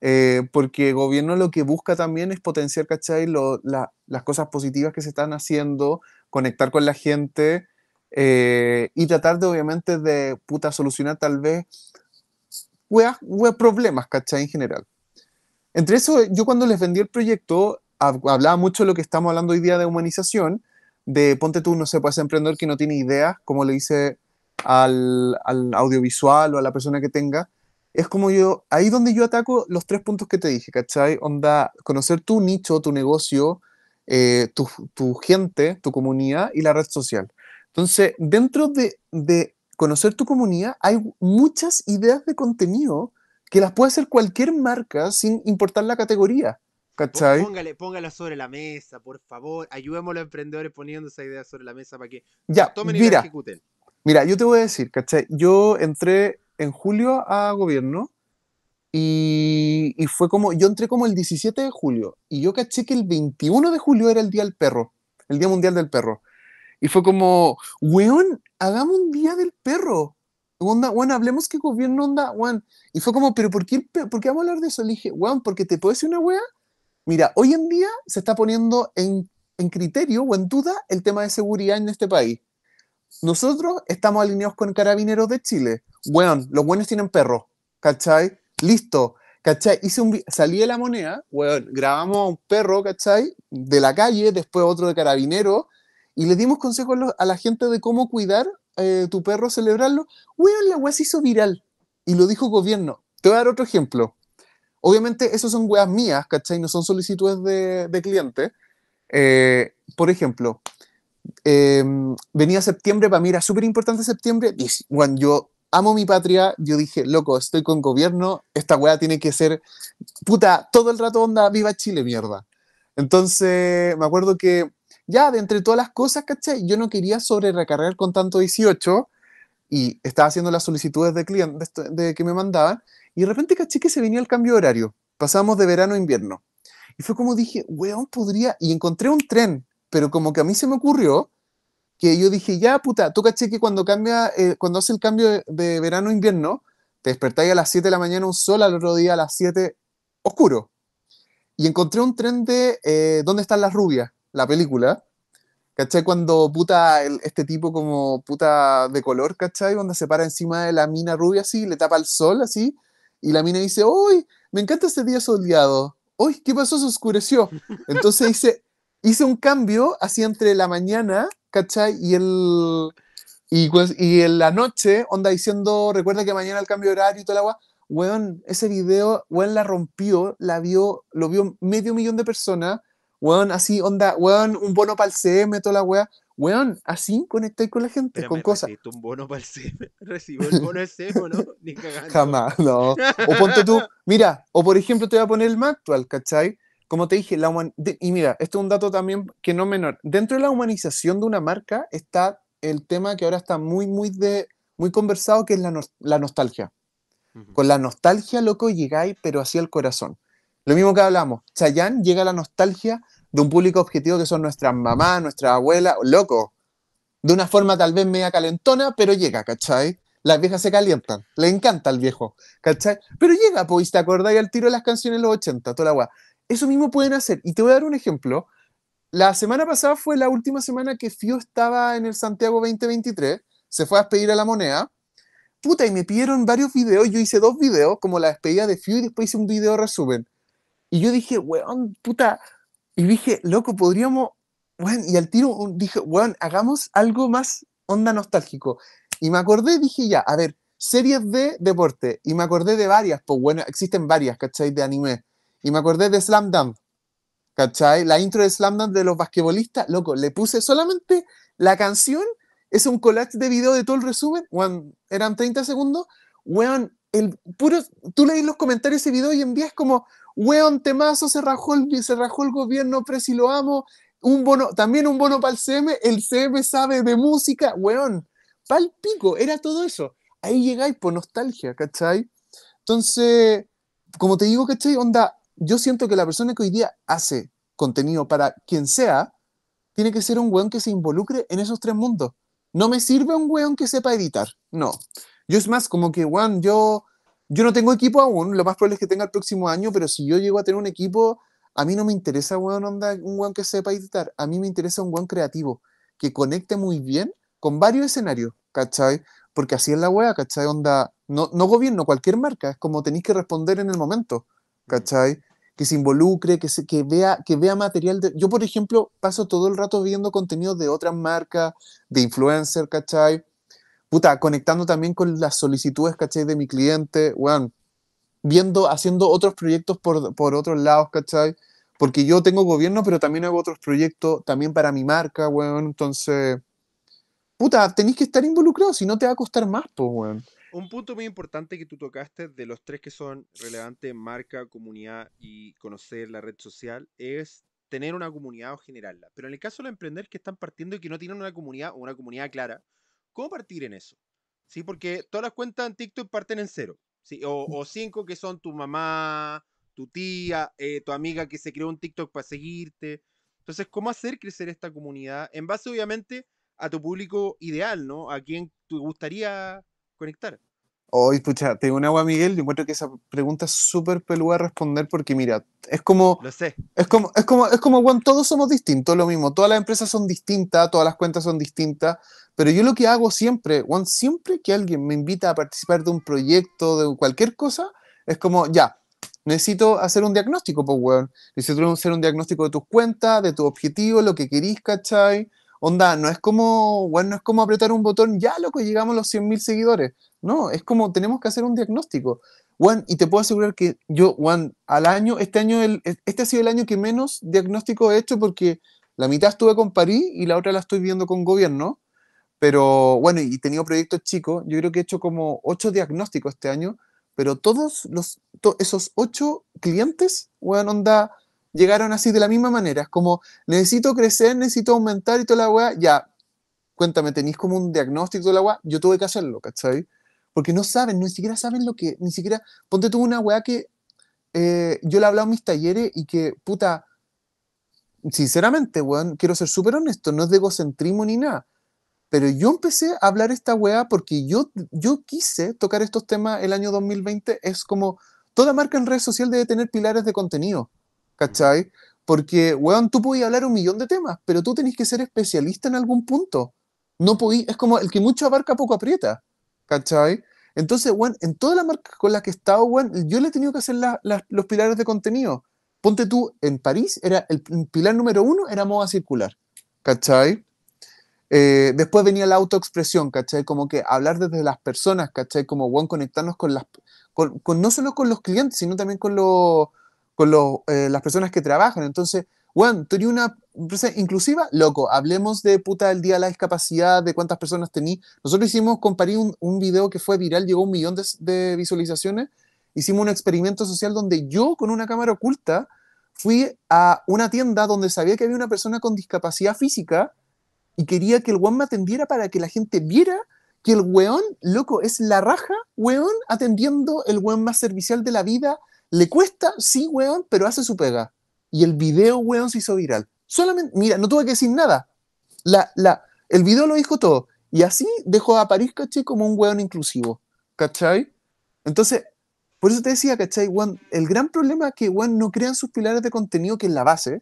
eh, porque gobierno lo que busca también es potenciar, ¿cachai? las cosas positivas que se están haciendo, conectar con la gente eh, y tratar de, obviamente, de puta, solucionar tal vez weas problemas, ¿cachai? En general. Entre eso, yo cuando les vendí el proyecto, hablaba mucho de lo que estamos hablando hoy día de humanización, de ponte tú, no sé, para emprender emprendedor que no tiene ideas, como le dice al, audiovisual o a la persona que tenga, es como yo, ahí donde yo ataco los tres puntos que te dije, ¿cachai? Onda, conocer tu nicho, tu negocio, eh, tu, gente, tu comunidad y la red social. Entonces, dentro de, de conocer tu comunidad, hay muchas ideas de contenido que las puede hacer cualquier marca sin importar la categoría. ¿Cachai? Póngale, póngala sobre la mesa, por favor. Ayudemos a los emprendedores poniendo esa idea sobre la mesa para que ya, tomen y mira, ejecuten. Mira, yo te voy a decir, ¿cachai? Yo entré en julio a gobierno y, y, fue como, yo entré como el 17 de julio y yo caché que el 21 de julio era el Día del Perro, el Día Mundial del Perro. Y fue como, weón, hagamos un Día del Perro onda, bueno, hablemos que gobierno onda, Juan. Y fue como, pero por qué, ¿por qué vamos a hablar de eso? Le dije, Juan, porque te puedo decir una wea. Mira, hoy en día se está poniendo en, en criterio o en duda el tema de seguridad en este país. Nosotros estamos alineados con carabineros de Chile. Weón, los buenos tienen perros, ¿cachai? Listo, ¿cachai? Hice un, salí de la moneda, weón, grabamos a un perro, ¿cachai? De la calle, después otro de carabinero, y le dimos consejos a la gente de cómo cuidar eh, tu perro celebrarlo, weón, la hueá se hizo viral. Y lo dijo gobierno. Te voy a dar otro ejemplo. Obviamente, esos son weas mías, ¿cachai? No son solicitudes de, de cliente. Eh, por ejemplo, em, venía septiembre, para mí era súper importante septiembre. Y, yo amo mi patria, yo dije, loco, estoy con gobierno, esta wea tiene que ser, puta, todo el rato onda, viva Chile, mierda. Entonces, me acuerdo que ya, de entre todas las cosas, ¿cachai? Yo no quería sobre con tanto 18 y estaba haciendo las solicitudes de clientes de, que me mandaban y de repente caché que se venía el cambio de horario. Pasamos de verano a invierno. Y fue como dije, weón, podría. Y encontré un tren, pero como que a mí se me ocurrió que yo dije, ya puta, tú caché que cuando cambia, eh, cuando hace el cambio de, verano a invierno, te despertáis a las 7 de la mañana un sol, al otro día a las 7 oscuro. Y encontré un tren de eh, ¿Dónde están las rubias? la película, ¿cachai? Cuando puta, este tipo como puta de color, ¿cachai? Cuando se para encima de la mina rubia así, le tapa el sol así, y la mina dice, uy, me encanta este día soleado, uy, ¿qué pasó? Se oscureció. Entonces dice, hice un cambio así entre la mañana, ¿cachai? Y el... Y, y en la noche, onda diciendo, recuerda que mañana el cambio de horario y todo el agua, weón, ese video, weón la rompió, la vio, lo vio medio millón de personas, Weón, así, onda, weón, un bono para el CM, toda la weá. Weón, así conectáis con la gente, con cosas. un bono para el CM, recibo el bono del CM, ¿no? Jamás, no. O ponte tú, mira, o por ejemplo te voy a poner el más actual, ¿cachai? como te dije, la y mira, esto es un dato también que no menor. Dentro de la humanización de una marca está el tema que ahora está muy, muy, de, muy conversado, que es la, nostalgia. Con la nostalgia, loco, llegáis, pero así al corazón. Lo mismo que hablamos, Chayanne llega a la nostalgia de un público objetivo que son nuestras mamás, nuestras abuelas, loco. De una forma tal vez media calentona, pero llega, ¿cachai? Las viejas se calientan, le encanta al viejo, ¿cachai? Pero llega, pues, ¿te acordáis al tiro de las canciones de los 80, toda la guay. Eso mismo pueden hacer. Y te voy a dar un ejemplo. La semana pasada fue la última semana que Fio estaba en el Santiago 2023, se fue a despedir a la moneda. Puta, y me pidieron varios videos, yo hice dos videos, como la despedida de Fio y después hice un video resumen y yo dije, weón, puta. Y dije, loco, podríamos. Weón, y al tiro dije, weón, hagamos algo más onda nostálgico. Y me acordé, dije ya, a ver, series de deporte. Y me acordé de varias, pues bueno, existen varias, ¿cachai? De anime. Y me acordé de Slam Dunk. ¿Cachai? La intro de Slam Dunk de los basquetbolistas, loco, le puse solamente la canción, es un collage de video de todo el resumen, weón, eran 30 segundos, weón, el puro, tú leí los comentarios de ese video y envías como, weón, temazo, se rajó el, se rajó el gobierno, presi lo amo, un bono, también un bono para el CM, el CM sabe de música, weón, pal pico, era todo eso. Ahí llegáis por nostalgia, ¿cachai? Entonces, como te digo, ¿cachai? Onda, yo siento que la persona que hoy día hace contenido para quien sea, tiene que ser un weón que se involucre en esos tres mundos. No me sirve un weón que sepa editar, no. Yo es más como que, weón, yo yo no tengo equipo aún, lo más probable es que tenga el próximo año, pero si yo llego a tener un equipo, a mí no me interesa onda, un weón que sepa editar, a mí me interesa un weón creativo, que conecte muy bien con varios escenarios, ¿cachai? Porque así es la wea, ¿cachai? Onda, no, no gobierno, cualquier marca, es como tenéis que responder en el momento, ¿cachai? Que se involucre, que, se, que, vea, que vea material. De... Yo, por ejemplo, paso todo el rato viendo contenido de otras marcas, de influencers, ¿cachai? puta, conectando también con las solicitudes, ¿cachai? De mi cliente, weón, viendo, haciendo otros proyectos por, por otros lados, ¿cachai? Porque yo tengo gobierno, pero también hago otros proyectos, también para mi marca, weón, entonces, puta, tenéis que estar involucrado, si no te va a costar más, pues, weón. Un punto muy importante que tú tocaste de los tres que son relevantes, marca, comunidad y conocer la red social, es tener una comunidad o generarla. Pero en el caso de los emprendedores que están partiendo y que no tienen una comunidad o una comunidad clara, cómo partir en eso. ¿Sí? Porque todas las cuentas en TikTok parten en cero. ¿sí? O, mm. cinco que son tu mamá, tu tía, eh, tu amiga que se creó un TikTok para seguirte. Entonces, ¿cómo hacer crecer esta comunidad? En base, obviamente, a tu público ideal, ¿no? A quien te gustaría conectar. Hoy, oh, tengo un agua, Miguel. Yo encuentro que esa pregunta es súper peluda a responder porque, mira, es como. Lo sé. Es como, es como, es como, bueno, todos somos distintos, lo mismo. Todas las empresas son distintas, todas las cuentas son distintas. Pero yo lo que hago siempre, Juan, siempre que alguien me invita a participar de un proyecto, de cualquier cosa, es como, ya, necesito hacer un diagnóstico, pues, weón. Necesito hacer un diagnóstico de tus cuentas, de tu objetivo, lo que querís, ¿cachai? Onda, no es como, Juan, no es como apretar un botón, ya, loco, llegamos a los 100.000 seguidores. No, es como, tenemos que hacer un diagnóstico. Juan, y te puedo asegurar que yo, Juan, al año, este año, el, este ha sido el año que menos diagnóstico he hecho porque la mitad estuve con París y la otra la estoy viendo con gobierno pero bueno, y he tenido proyectos chicos. Yo creo que he hecho como ocho diagnósticos este año, pero todos los, esos ocho clientes, weón, onda, llegaron así de la misma manera. Es como, necesito crecer, necesito aumentar y toda la weá. Ya, cuéntame, ¿tenéis como un diagnóstico de la weá? Yo tuve que hacerlo, ¿cachai? Porque no saben, ni siquiera saben lo que, ni siquiera, ponte tú una weá que eh, yo le he hablado en mis talleres y que, puta, sinceramente, weón, quiero ser súper honesto, no es de egocentrismo ni nada pero yo empecé a hablar esta weá porque yo, yo quise tocar estos temas el año 2020. Es como toda marca en red social debe tener pilares de contenido, ¿cachai? Porque, weón, tú podías hablar un millón de temas, pero tú tenés que ser especialista en algún punto. No podí, es como el que mucho abarca poco aprieta, ¿cachai? Entonces, weón, en toda la marca con la que he estado, weón, yo le he tenido que hacer los pilares de contenido. Ponte tú, en París, era el, pilar número uno era moda circular, ¿cachai? Eh, después venía la autoexpresión, ¿cachai? Como que hablar desde las personas, ¿cachai? Como, bueno, conectarnos con las, con, no solo con los clientes, sino también con, los, eh, las personas que trabajan. Entonces, bueno, tenía una empresa inclusiva, loco, hablemos de puta del día la discapacidad, de cuántas personas tení. Nosotros hicimos, comparé un, un video que fue viral, llegó a un millón de visualizaciones. Hicimos un experimento social donde yo con una cámara oculta fui a una tienda donde sabía que había una persona con discapacidad física y quería que el weón me atendiera para que la gente viera que el weón, loco, es la raja, weón, atendiendo el weón más servicial de la vida. Le cuesta, sí, weón, pero hace su pega. Y el video, weón, se hizo viral. Solamente, mira, no tuve que decir nada. La, el video lo dijo todo. Y así dejó a París, caché, como un weón inclusivo. ¿Cachai? Entonces, por eso te decía, ¿cachai? Weón, el gran problema es que, weón, no crean sus pilares de contenido, que es la base,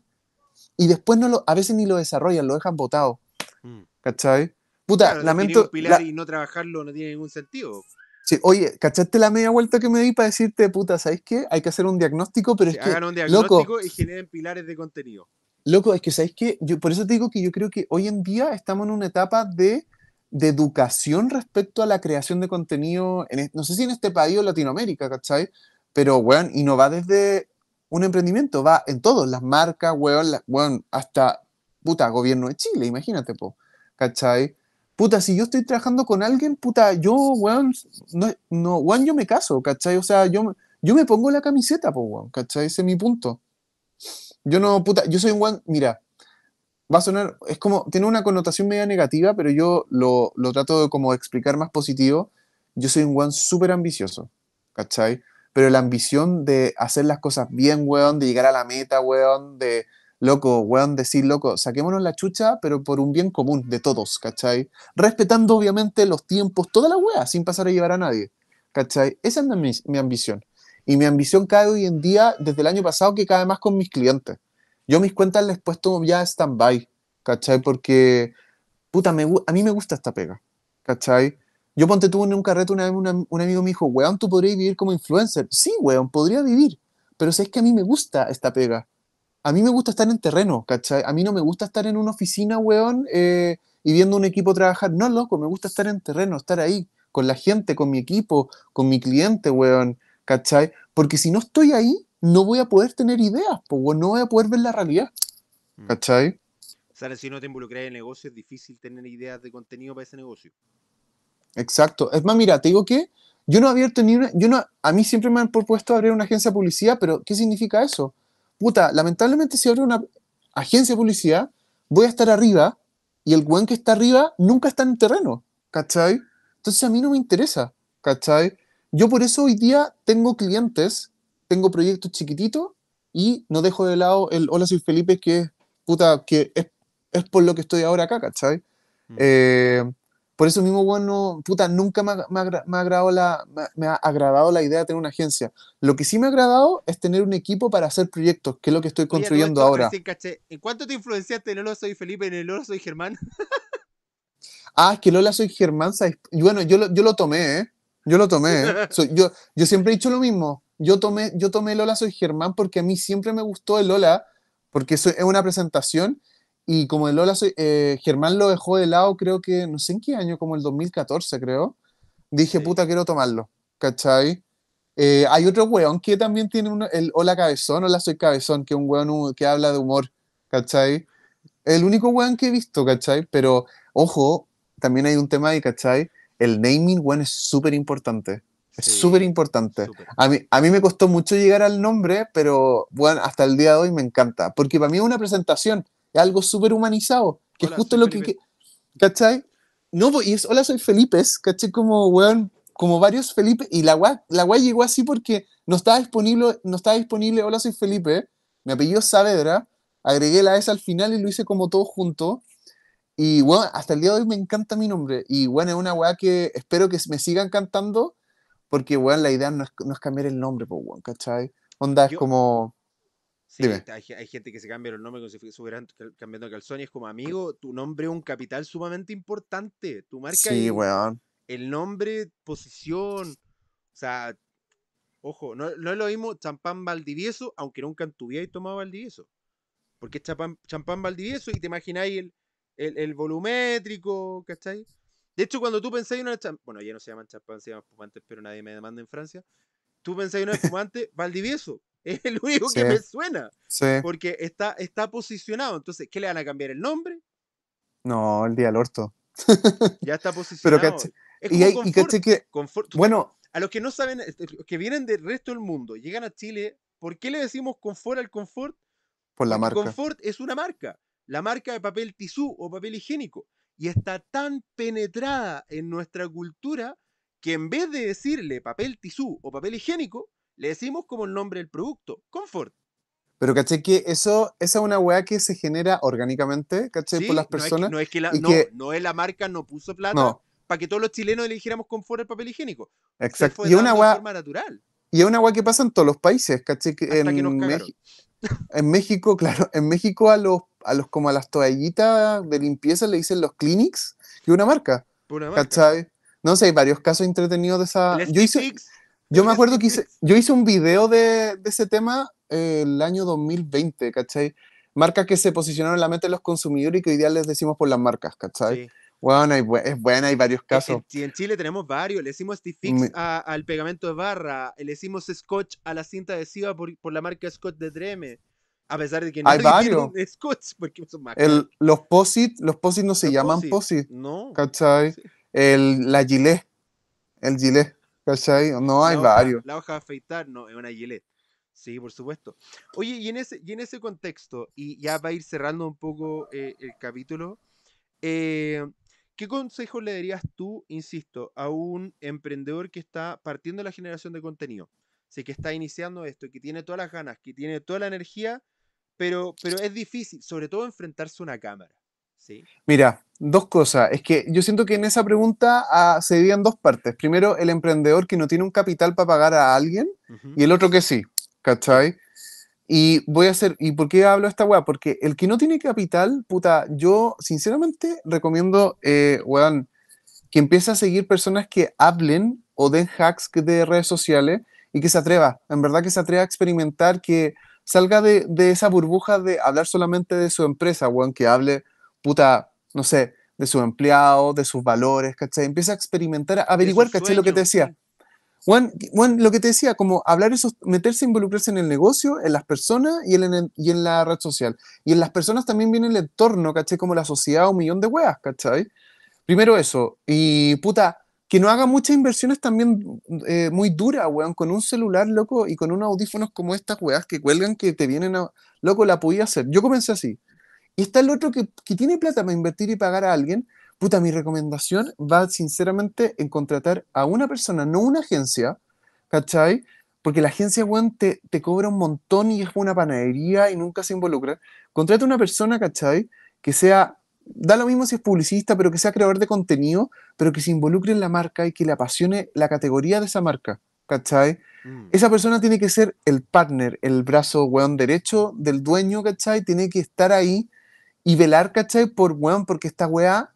y después no lo, a veces ni lo desarrollan, lo dejan botado. Mm. ¿Cachai? Puta, lamento. Un pilar y no trabajarlo no tiene ningún sentido. Sí, oye, ¿cachaste la media vuelta que me di para decirte, puta, ¿sabes qué? Hay que hacer un diagnóstico, pero es hagan que. un diagnóstico loco, y generen pilares de contenido. Loco, es que, ¿sabes qué? Yo, por eso te digo que yo creo que hoy en día estamos en una etapa de, de educación respecto a la creación de contenido, en, no sé si en este país o Latinoamérica, ¿cachai? Pero, weón, y no va desde un emprendimiento, va en todo, las marcas, weón, weón hasta puta, gobierno de Chile, imagínate, po, ¿cachai? Puta, si yo estoy trabajando con alguien, puta, yo, weón, no, no weón, yo me caso, ¿cachai? O sea, yo, yo me pongo la camiseta, po, weón, ¿cachai? Ese es mi punto. Yo no, puta, yo soy un weón, mira, va a sonar, es como, tiene una connotación media negativa, pero yo lo, lo trato de como explicar más positivo. Yo soy un weón súper ambicioso, ¿cachai? Pero la ambición de hacer las cosas bien, weón, de llegar a la meta, weón, de, loco, weón, decir, loco, saquémonos la chucha, pero por un bien común de todos, ¿cachai? Respetando obviamente los tiempos, toda la weá, sin pasar a llevar a nadie, ¿cachai? Esa es mi, ambición. Y mi ambición cae hoy en día, desde el año pasado, que cae más con mis clientes. Yo mis cuentas les he puesto ya stand-by, ¿cachai? Porque, puta, a mí me gusta esta pega, ¿cachai? Yo ponte tú en un carrete, una un amigo me dijo, weón, ¿tú podrías vivir como influencer? Sí, weón, podría vivir, pero si es que a mí me gusta esta pega, a mí me gusta estar en terreno, ¿cachai? A mí no me gusta estar en una oficina, weón, eh, y viendo un equipo trabajar. No, loco, me gusta estar en terreno, estar ahí, con la gente, con mi equipo, con mi cliente, weón, ¿cachai? Porque si no estoy ahí, no voy a poder tener ideas, pues, no voy a poder ver la realidad, mm. ¿cachai? Sara, si no te involucras en el negocio, es difícil tener ideas de contenido para ese negocio. Exacto. Es más, mira, te digo que yo no abierto ni una, yo no, a mí siempre me han propuesto abrir una agencia de publicidad, pero ¿qué significa eso? puta, lamentablemente si abro una agencia de publicidad, voy a estar arriba y el buen que está arriba nunca está en el terreno, ¿cachai? Entonces a mí no me interesa, ¿cachai? Yo por eso hoy día tengo clientes, tengo proyectos chiquititos y no dejo de lado el Hola soy Felipe que, puta, que es, por lo que estoy ahora acá, ¿cachai? Mm. Eh, por eso mismo, bueno, puta, nunca me ha, agradado la, me ha, la, idea de tener una agencia. Lo que sí me ha agradado es tener un equipo para hacer proyectos, que es lo que estoy construyendo ahora. ¿En cuánto te influenciaste en Lola Soy Felipe, en el Lola Soy Germán? ah, es que Lola Soy Germán, bueno, yo lo, yo lo tomé, ¿eh? Yo lo tomé, ¿eh? yo, yo siempre he dicho lo mismo. Yo tomé, yo tomé Lola Soy Germán porque a mí siempre me gustó el Lola, porque es una presentación y como el Lola, eh, Germán lo dejó de lado, creo que, no sé en qué año, como el 2014, creo. Dije, puta, quiero tomarlo, ¿cachai? Eh, hay otro weón que también tiene un, el Hola Cabezón, Hola Soy Cabezón, que es un weón que habla de humor, ¿cachai? El único weón que he visto, ¿cachai? Pero, ojo, también hay un tema ahí, ¿cachai? El naming, weón, es súper importante. Es súper importante. A mí, a mí me costó mucho llegar al nombre, pero, bueno, hasta el día de hoy me encanta. Porque para mí es una presentación algo súper humanizado, que es justo lo que, ¿cachai? No, pues, y es, hola, soy Felipe, ¿cachai? Como, weón, como varios Felipe, y la weá la llegó así porque no estaba disponible, no estaba disponible, hola, soy Felipe, me apellido es Saavedra, agregué la S al final y lo hice como todo junto, y bueno, hasta el día de hoy me encanta mi nombre. Y bueno, es una weá que espero que me sigan cantando, porque bueno, la idea no es, no es cambiar el nombre, pues, bueno, ¿cachai? Onda es como. Sí, este, hay, gente que se cambia el nombre como si cambiando calzones. Es como, amigo, tu nombre es un capital sumamente importante. Tu marca sí, weón. el nombre, posición. O sea, ojo, no, no es lo mismo champán Valdivieso, aunque nunca en tu vida hay tomado Valdivieso. Porque es champán, champán Valdivieso y te imagináis el, el, volumétrico, ¿cachai? De hecho, cuando tú pensáis en una champán, bueno, ya no se llaman champán, se llaman fumantes, pero nadie me demanda en Francia. Tú pensáis en una fumante Valdivieso, es el único que me suena. Porque está, está posicionado. Entonces, ¿qué le van a cambiar el nombre? No, el día del orto. ya está posicionado. Pero es confort, bueno, a los que no saben, eh, eh, que vienen del resto del mundo, llegan a Chile, ¿por qué le decimos confort al confort? Por la marca. Confort es una marca, la marca de papel tisú o papel higiénico. Y está tan penetrada en nuestra cultura que en vez de decirle papel tisú o papel higiénico, le decimos como el nombre del producto, Comfort. Pero caché que eso, esa es una weá que se genera orgánicamente, caché, por las personas. No es que, no es la, marca no puso plata para que todos los chilenos eligiéramos dijéramos confort al papel higiénico. Exacto. y una weá. natural. Y es una weá que pasa en todos los países, caché. en, México, en México, claro, en México a los, a los como a las toallitas de limpieza le dicen los clinics, que una marca. Una marca. ¿Cachai? No sé, hay varios casos entretenidos de esa. yo yo me acuerdo que hice, yo hice un video de, ese tema el año 2020, ¿cachai? Marcas que se posicionaron en la mente de los consumidores y que hoy día les decimos por las marcas, ¿cachai? Bueno, hay, es buena, hay varios e-, casos. En, en Chile tenemos varios. Le hicimos Stifix al pegamento de barra, le hicimos Scotch a la cinta adhesiva por, por la marca Scotch de Dreme, A pesar de que no hay varios. Scotch, porque son más los Posit, los Posit no se llaman Posit. No. ¿Cachai? El, la gilet, El gilet. No, hay varios. La hoja de afeitar, no, es una gilet. Sí, por supuesto. Oye, y en ese, y en ese contexto, y ya va a ir cerrando un poco eh, el capítulo, eh, ¿qué consejo le darías tú, insisto, a un emprendedor que está partiendo la generación de contenido? Sé que está iniciando esto, que tiene todas las ganas, que tiene toda la energía, pero, pero es difícil, sobre todo enfrentarse a una cámara. Mira, dos cosas. Es que yo siento que en esa pregunta ah, se dividen dos partes. Primero, el emprendedor que no tiene un capital para pagar a alguien y el otro que sí, ¿cachai? Y voy a hacer, ¿y por qué hablo esta weá? Porque el que no tiene capital, puta, yo sinceramente recomiendo, eh, weón, que empiece a seguir personas que hablen o den hacks de redes sociales y que se atreva, en verdad que se atreva a experimentar, que salga de, de esa burbuja de hablar solamente de su empresa, weón, que hable puta, no sé, de sus empleados, de sus valores, ¿cachai? Empieza a experimentar, a averiguar, ¿cachai? Lo que te decía. Juan, lo que te decía, como hablar eso, meterse, involucrarse en el negocio, en las personas y en, y en la red social. Y en las personas también viene el entorno, ¿cachai? Como la sociedad, un millón de weas, ¿cachai? Primero eso. Y puta, que no haga muchas inversiones también eh, muy duras, weón, con un celular, loco, y con unos audífonos como estas weas que cuelgan que te vienen a... Loco, la podía hacer. Yo comencé así. Y está el otro que, tiene plata para invertir y pagar a alguien. Puta, mi recomendación va sinceramente en contratar a una persona, no una agencia, ¿cachai? Porque la agencia, weón, te, cobra un montón y es una panadería y nunca se involucra. Contrata a una persona, ¿cachai? Que sea, da lo mismo si es publicista, pero que sea creador de contenido, pero que se involucre en la marca y que le apasione la categoría de esa marca, ¿cachai? Mm. Esa persona tiene que ser el partner, el brazo, weón, derecho del dueño, ¿cachai? Tiene que estar ahí y velar, ¿cachai? Por, weón, porque esta weá,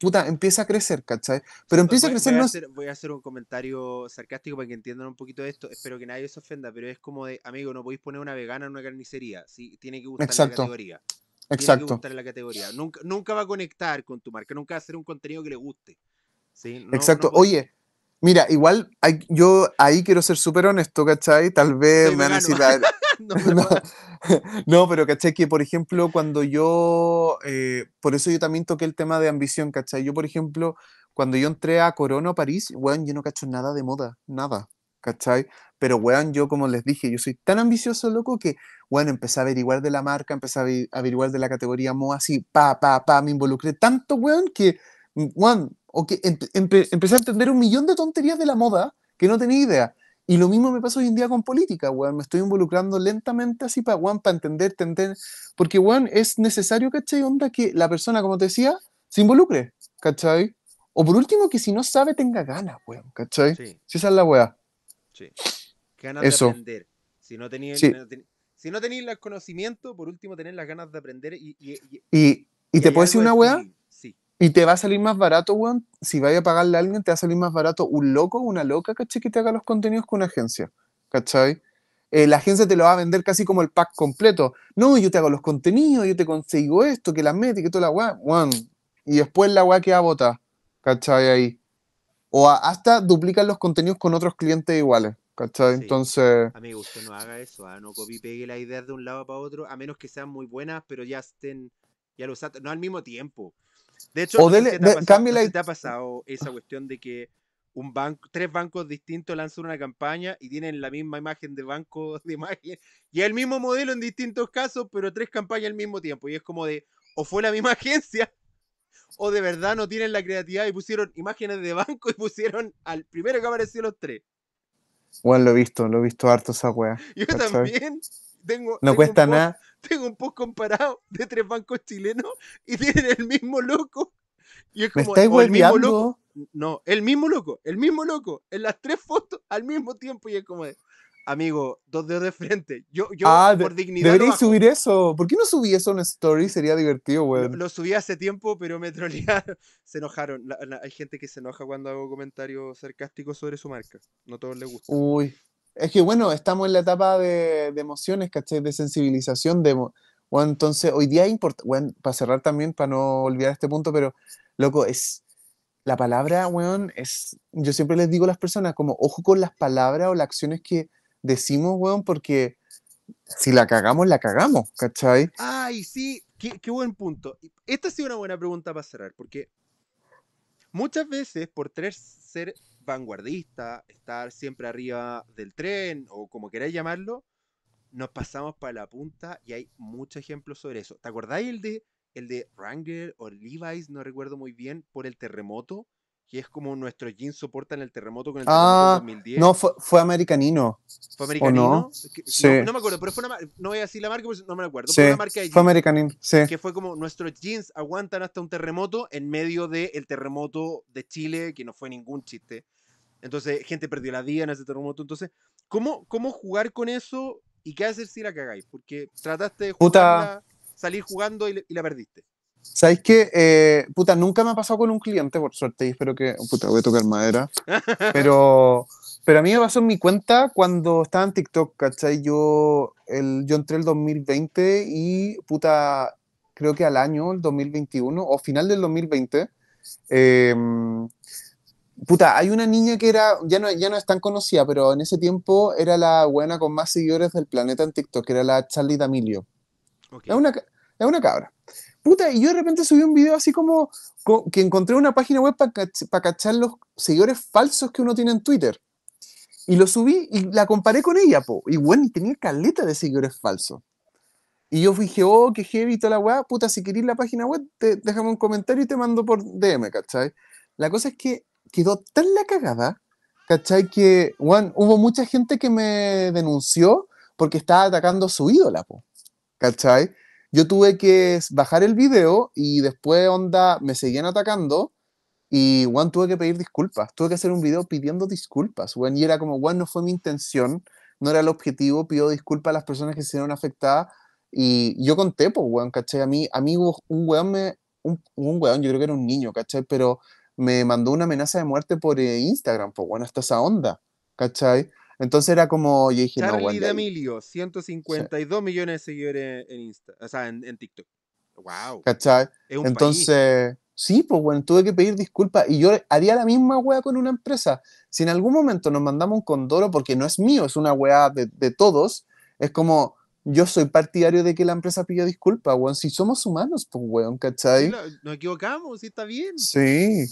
puta, empieza a crecer, ¿cachai? Pero empieza a crecer... Voy a, hacer, voy a hacer un comentario sarcástico para que entiendan un poquito de esto. Espero que nadie se ofenda, pero es como de, amigo, no podéis poner una vegana en una carnicería. si tiene que gustar la categoría. Tiene Exacto. que gustar la categoría. Nunca, nunca va a conectar con tu marca, nunca va a hacer un contenido que le guste. ¿Sí? Exacto. Oye, Mira, igual hay, yo ahí quiero ser súper honesto, ¿cachai? Tal vez me van necesitado no, pero caché que, por ejemplo, cuando yo, eh, por eso yo también toqué el tema de ambición, ¿cachai? Yo, por ejemplo, cuando yo entré a Corona, a París, weón, yo no cacho nada de moda, nada, ¿cachai? Pero, weón, yo como les dije, yo soy tan ambicioso, loco, que, bueno, empecé a averiguar de la marca, empecé a averiguar de la categoría MOA, así, pa, pa, pa, me involucré tanto, weón, que, mm, weón, o que empecé a entender un millón de tonterías de la moda que no tenía idea. Y lo mismo me pasa hoy en día con política, weón. Me estoy involucrando lentamente así para, weón, para entender, entender. Porque, weón, es necesario, ¿cachai? Onda que la persona, como te decía, se involucre, ¿cachai? O por último, que si no sabe, tenga ganas, weón, ¿cachai? Sí. Si esa es la weá. Sí. Ganas Eso. de aprender. Si no tenías, si no el conocimiento, por último, tener las ganas de aprender y. Y, y, te puedes decir una weá. Y te va a salir más barato, weón. Si vaya a pagarle a alguien, te va a salir más barato un loco, una loca, ¿cachai? Que te haga los contenidos con una agencia, ¿cachai? Eh, la agencia te lo va a vender casi como el pack completo. No, yo te hago los contenidos, yo te consigo esto, que la metes, que toda la weá, weón. Y después la weá queda bota, ¿cachai? Ahí. O hasta duplican los contenidos con otros clientes iguales. ¿Cachai? Entonces. Amigo, usted no haga eso, ah, no copie la idea de un lado para otro, a menos que sean muy buenas, pero ya estén, ya lo usaste, no al mismo tiempo. De hecho, te, ha pasado, esa cuestión de que un banco, tres bancos distintos lanzan una campaña y tienen la misma imagen de banco de imagen y el mismo modelo en distintos casos, pero tres campañas al mismo tiempo. Y es como de, o fue la misma agencia, o de verdad no tienen la creatividad y pusieron imágenes de banco y pusieron al primero que apareció los tres. Bueno, lo he visto, lo he visto harto esa wea. Yo también. Tengo, no cuesta nada tengo un post comparado de tres bancos chilenos y tienen el mismo loco. Y es como, el mismo loco. No, el mismo loco, el mismo loco, en las tres fotos al mismo tiempo y es como, de, amigo, dos dedos de frente. Yo, yo ah, por dignidad. Debería subir eso. ¿Por qué no subí eso en story? Sería divertido, weón. Lo, subí hace tiempo, pero me trolearon. Se enojaron. hay gente que se enoja cuando hago comentarios sarcásticos sobre su marca. No todos les gusta. Uy, es que bueno, estamos en la etapa de, emociones, ¿cachai? De sensibilización, de... Bueno, entonces, hoy día importa bueno, para cerrar también, para no olvidar este punto, pero loco, es... La palabra, weón, es... Yo siempre les digo a las personas, como, ojo con las palabras o las acciones que decimos, weón, porque si la cagamos, la cagamos, ¿cachai? Ay, sí, qué, qué buen punto. Esta ha sido una buena pregunta para cerrar, porque muchas veces por tres ser vanguardista, estar siempre arriba del tren o como queráis llamarlo, nos pasamos para la punta y hay muchos ejemplos sobre eso. ¿Te acordáis el de, el de Wrangler o Levi's, no recuerdo muy bien, por el terremoto? que es como nuestros jeans soportan el terremoto con el ah, terremoto 2010. No, fue, fue, americanino. ¿Fue americanino? No? me acuerdo, pero fue una no voy así la marca no me acuerdo. fue una marca de jeans, fue americanino, sí. Que fue como nuestros jeans aguantan hasta un terremoto en medio del el terremoto de Chile, que no fue ningún chiste. Entonces, gente perdió la vida en ese terremoto. Entonces, ¿cómo, cómo jugar con eso y qué hacer si la cagáis? Porque trataste de salir jugando y la perdiste. ¿Sabéis qué? Eh, puta, nunca me ha pasado con un cliente, por suerte, y espero que. puta, voy a tocar madera. Pero, pero a mí me pasó en mi cuenta cuando estaba en TikTok, ¿cachai? Yo, el, yo entré el 2020 y, puta, creo que al año, el 2021, o final del 2020, em, puta, hay una niña que era, ya no, ya no es tan conocida, pero en ese tiempo era la buena con más seguidores del planeta en TikTok, que era la Charlie D'Amelio. Es, una, es una cabra puta, y yo de repente subí un video así como que encontré una página web para cachar los seguidores falsos que uno tiene en Twitter. Y lo subí y la comparé con ella, po. Y bueno, tenía caleta de seguidores falsos. Y yo dije, oh, qué heavy toda la weá, puta, si querís la página web, te, déjame un comentario y te mando por DM, ¿cachai? La cosa es que quedó tan la cagada, ¿cachai? Que, bueno, hubo mucha gente que me denunció porque estaba atacando a su ídola, po, ¿cachai? yo tuve que bajar el video y después, onda, me seguían atacando. Y, Juan, tuve que pedir disculpas. Tuve que hacer un video pidiendo disculpas, Juan. Y era como, Juan, no fue mi intención, no era el objetivo. Pido disculpas a las personas que se vieron afectadas. Y yo conté, pues, Juan, ¿cachai? A mí, a un weón me. Un, yo creo que era un niño, ¿cachai? Pero me mandó una amenaza de muerte por eh, Instagram, pues, bueno, hasta esa onda, ¿cachai? Entonces era como, yo dije, Charlie no, D'Amelio, 152 millones de seguidores en Insta, o sea, en, TikTok. Wow. ¿Cachai? Entonces, sí, pues bueno, tuve que pedir disculpas y yo haría la misma wea con una empresa. Si en algún momento nos mandamos un condoro, porque no es mío, es una weá de, todos, es como, yo soy partidario de que la empresa pida disculpas, weón. Si somos humanos, pues, weón, ¿cachai? Nos equivocamos, sí, está bien. Sí.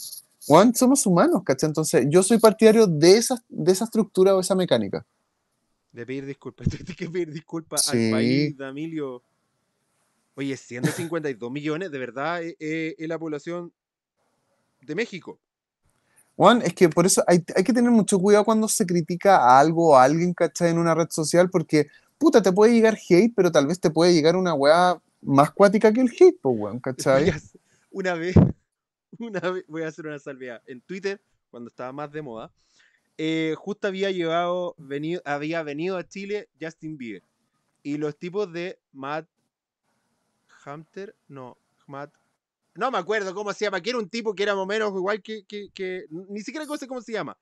Juan, somos humanos, ¿cachai? Entonces, yo soy partidario de esa, de esa estructura o esa mecánica. De pedir disculpas. Tienes que pedir disculpas al país, Damilio. Oye, 152 millones, de verdad, eh, eh, es, la población de México. Juan, es que por eso hay, que tener mucho cuidado cuando se critica a algo o a alguien, ¿cachai? En una red social, porque, puta, te puede llegar hate, pero tal vez te puede llegar una weá más cuática que el hate, pues, ¿cachai? Una vez, una vez, voy a hacer una salvedad. En Twitter, cuando estaba más de moda, eh, justo había llegado, venido, había venido a Chile Justin Bieber. Y los tipos de Matt Hunter no, Matt. No me acuerdo cómo se llama, que era un tipo que era más o menos igual que, que, Ni siquiera sé cómo se llama.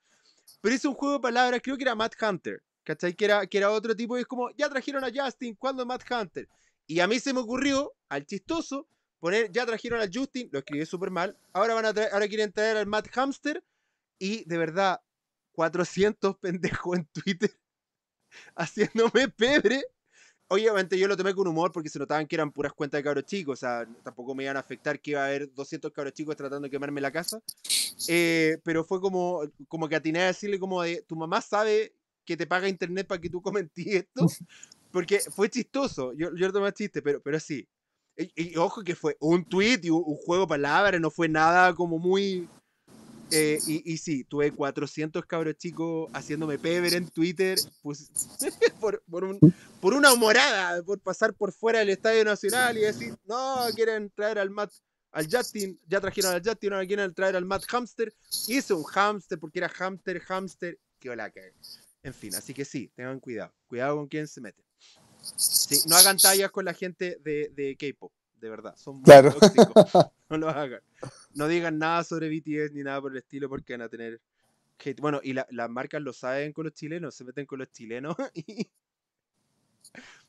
Pero es un juego de palabras, creo que era Matt Hunter. ¿Cachai? Que era, que era otro tipo y es como, ya trajeron a Justin, ¿cuándo Matt Hunter? Y a mí se me ocurrió, al chistoso, e, ya trajeron al Justin, lo escribí súper mal. Ahora, van a ahora quieren traer al Matt Hamster. Y de verdad, 400 pendejos en Twitter haciéndome pebre. Obviamente yo lo tomé con humor porque se notaban que eran puras cuentas de cabros chicos. O sea, tampoco me iban a afectar que iba a haber 200 cabros chicos tratando de quemarme la casa. Eh, pero fue como, como que atiné a decirle como de, tu mamá sabe que te paga internet para que tú comentes esto. Porque fue chistoso. Yo, yo lo tomé chiste, pero, pero sí, y, ojo que fue un tweet y un, juego de palabras, no fue nada como muy. Eh, y, sí, tuve 400 cabros chicos haciéndome peber en Twitter pues, por, una humorada, por pasar por fuera del Estadio Nacional y decir, no, quieren traer al Matt, al Justin, ya trajeron al Justin, ahora quieren traer al Matt Hamster. Hice un hamster porque era hamster, hamster, que hola que. En fin, así que sí, tengan cuidado, cuidado con quién se mete Sí, no hagan tallas con la gente de, de K-pop, de verdad. Son muy No lo hagan. No digan nada sobre BTS ni nada por el estilo porque van a tener Bueno, y las marcas lo saben con los chilenos, se meten con los chilenos y.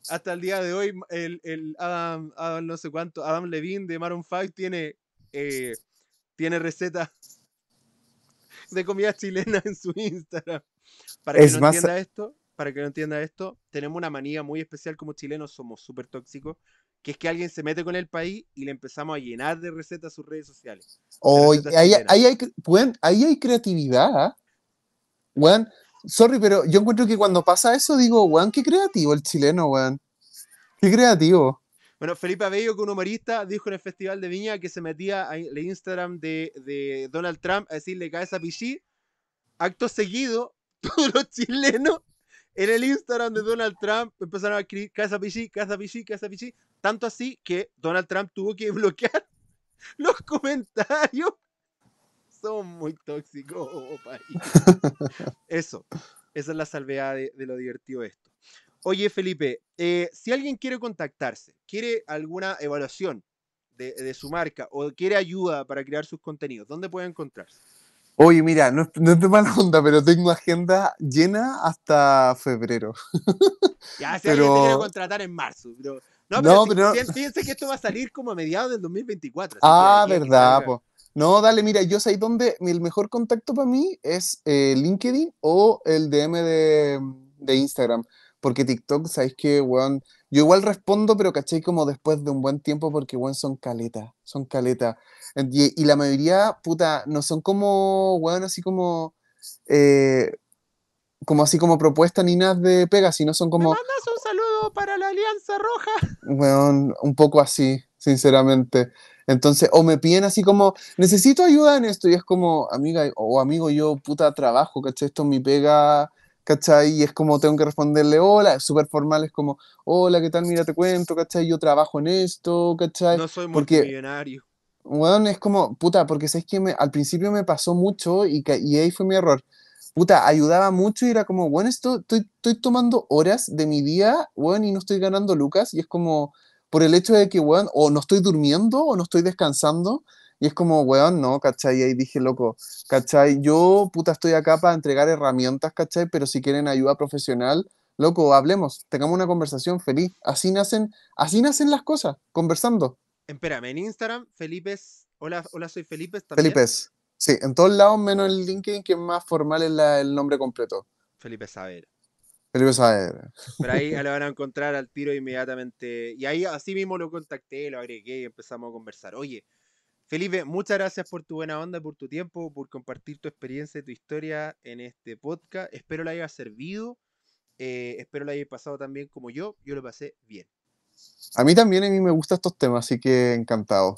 Hasta el día de hoy, el, Adam, no sé cuánto, Adam Levine de Maroon 5 tiene, eh, tiene recetas de comida chilena en su Instagram. Para que no más, esto, para que no entienda esto, tenemos una manía muy especial como chilenos, somos súper tóxicos, que es que alguien se mete con el país y le empezamos a llenar de recetas sus redes sociales. ahí, hay, creatividad. Juan, ¿ah? sorry, pero yo encuentro que cuando pasa eso digo, weón, qué creativo el chileno, weón. Qué creativo. Bueno, Felipe Abello, que un humorista, dijo en el Festival de Viña que se metía en el Instagram de, Donald Trump a decirle cabeza pichí. Acto seguido, puro chileno. En el Instagram de Donald Trump empezaron a escribir casa bici, casa bici, casa bici, tanto así que Donald Trump tuvo que bloquear los comentarios. Son muy tóxicos, oh, país. Eso, esa es la salvedad de, lo divertido de esto. Oye, Felipe, eh, si alguien quiere contactarse, quiere alguna evaluación de, de, su marca o quiere ayuda para crear sus contenidos, ¿dónde puede encontrarse? Oye, mira, no, no es de mala onda, pero tengo agenda llena hasta febrero. Ya, se pero... te quiere contratar en marzo. Pero... No, pero, no, que esto va a salir como a mediados del 2024. Ah, verdad, No, dale, mira, yo sé dónde el mejor contacto para mí es eh, LinkedIn o el DM de, de Instagram porque TikTok, ¿sabéis qué, weón? Yo igual respondo, pero caché como después de un buen tiempo, porque, weón, son caleta, son caleta. Y, la mayoría, puta, no son como, weón, así como, eh, como así como propuestas ni nada de pega, sino son como... ¿Me mandas un saludo para la Alianza Roja? Weón, un poco así, sinceramente. Entonces, o me piden así como, necesito ayuda en esto, y es como, amiga o amigo, yo puta trabajo, ¿cachai? Esto es mi pega, ¿cachai? Y es como tengo que responderle hola, súper formal, es como, hola, ¿qué tal? Mira, te cuento, ¿cachai? Yo trabajo en esto, ¿cachai? No soy multimillonario. Porque, bueno, es como, puta, porque sabes que al principio me pasó mucho y, y ahí fue mi error. Puta, ayudaba mucho y era como, bueno, esto, estoy, estoy tomando horas de mi día, bueno, y no estoy ganando lucas y es como, por el hecho de que, weón, o no estoy durmiendo o no estoy descansando. Y es como, weón, no, ¿cachai? ahí dije, loco, ¿cachai? Yo, puta, estoy acá para entregar herramientas, ¿cachai? Pero si quieren ayuda profesional, loco, hablemos, tengamos una conversación feliz. Así nacen, así nacen las cosas, conversando. Espérame, en Instagram, Felipe, hola, hola, soy Felipe. Felipe, sí, en todos lados, menos el LinkedIn, que es más formal el nombre completo. Felipe Saber. Eh. Pero ahí lo van a encontrar al tiro inmediatamente. Y ahí así mismo lo contacté, lo agregué y empezamos a conversar. Oye, Felipe, muchas gracias por tu buena onda, por tu tiempo, por compartir tu experiencia y tu historia en este podcast. Espero le haya servido. Eh, espero le haya pasado también bien como yo. Yo lo pasé bien. A mí también, a mí me gustan estos temas, así que encantado.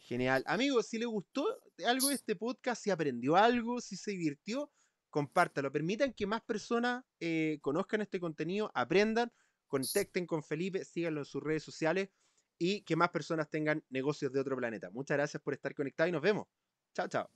Genial. Amigo, si le gustó algo de este podcast, si aprendió algo, si se divirtió, compártalo, permitan que más personas eh, conozcan este contenido, aprendan, contacten con Felipe, síganlo en sus redes sociales y que más personas tengan negocios de otro planeta. Muchas gracias por estar conectados y nos vemos. Chao, chao.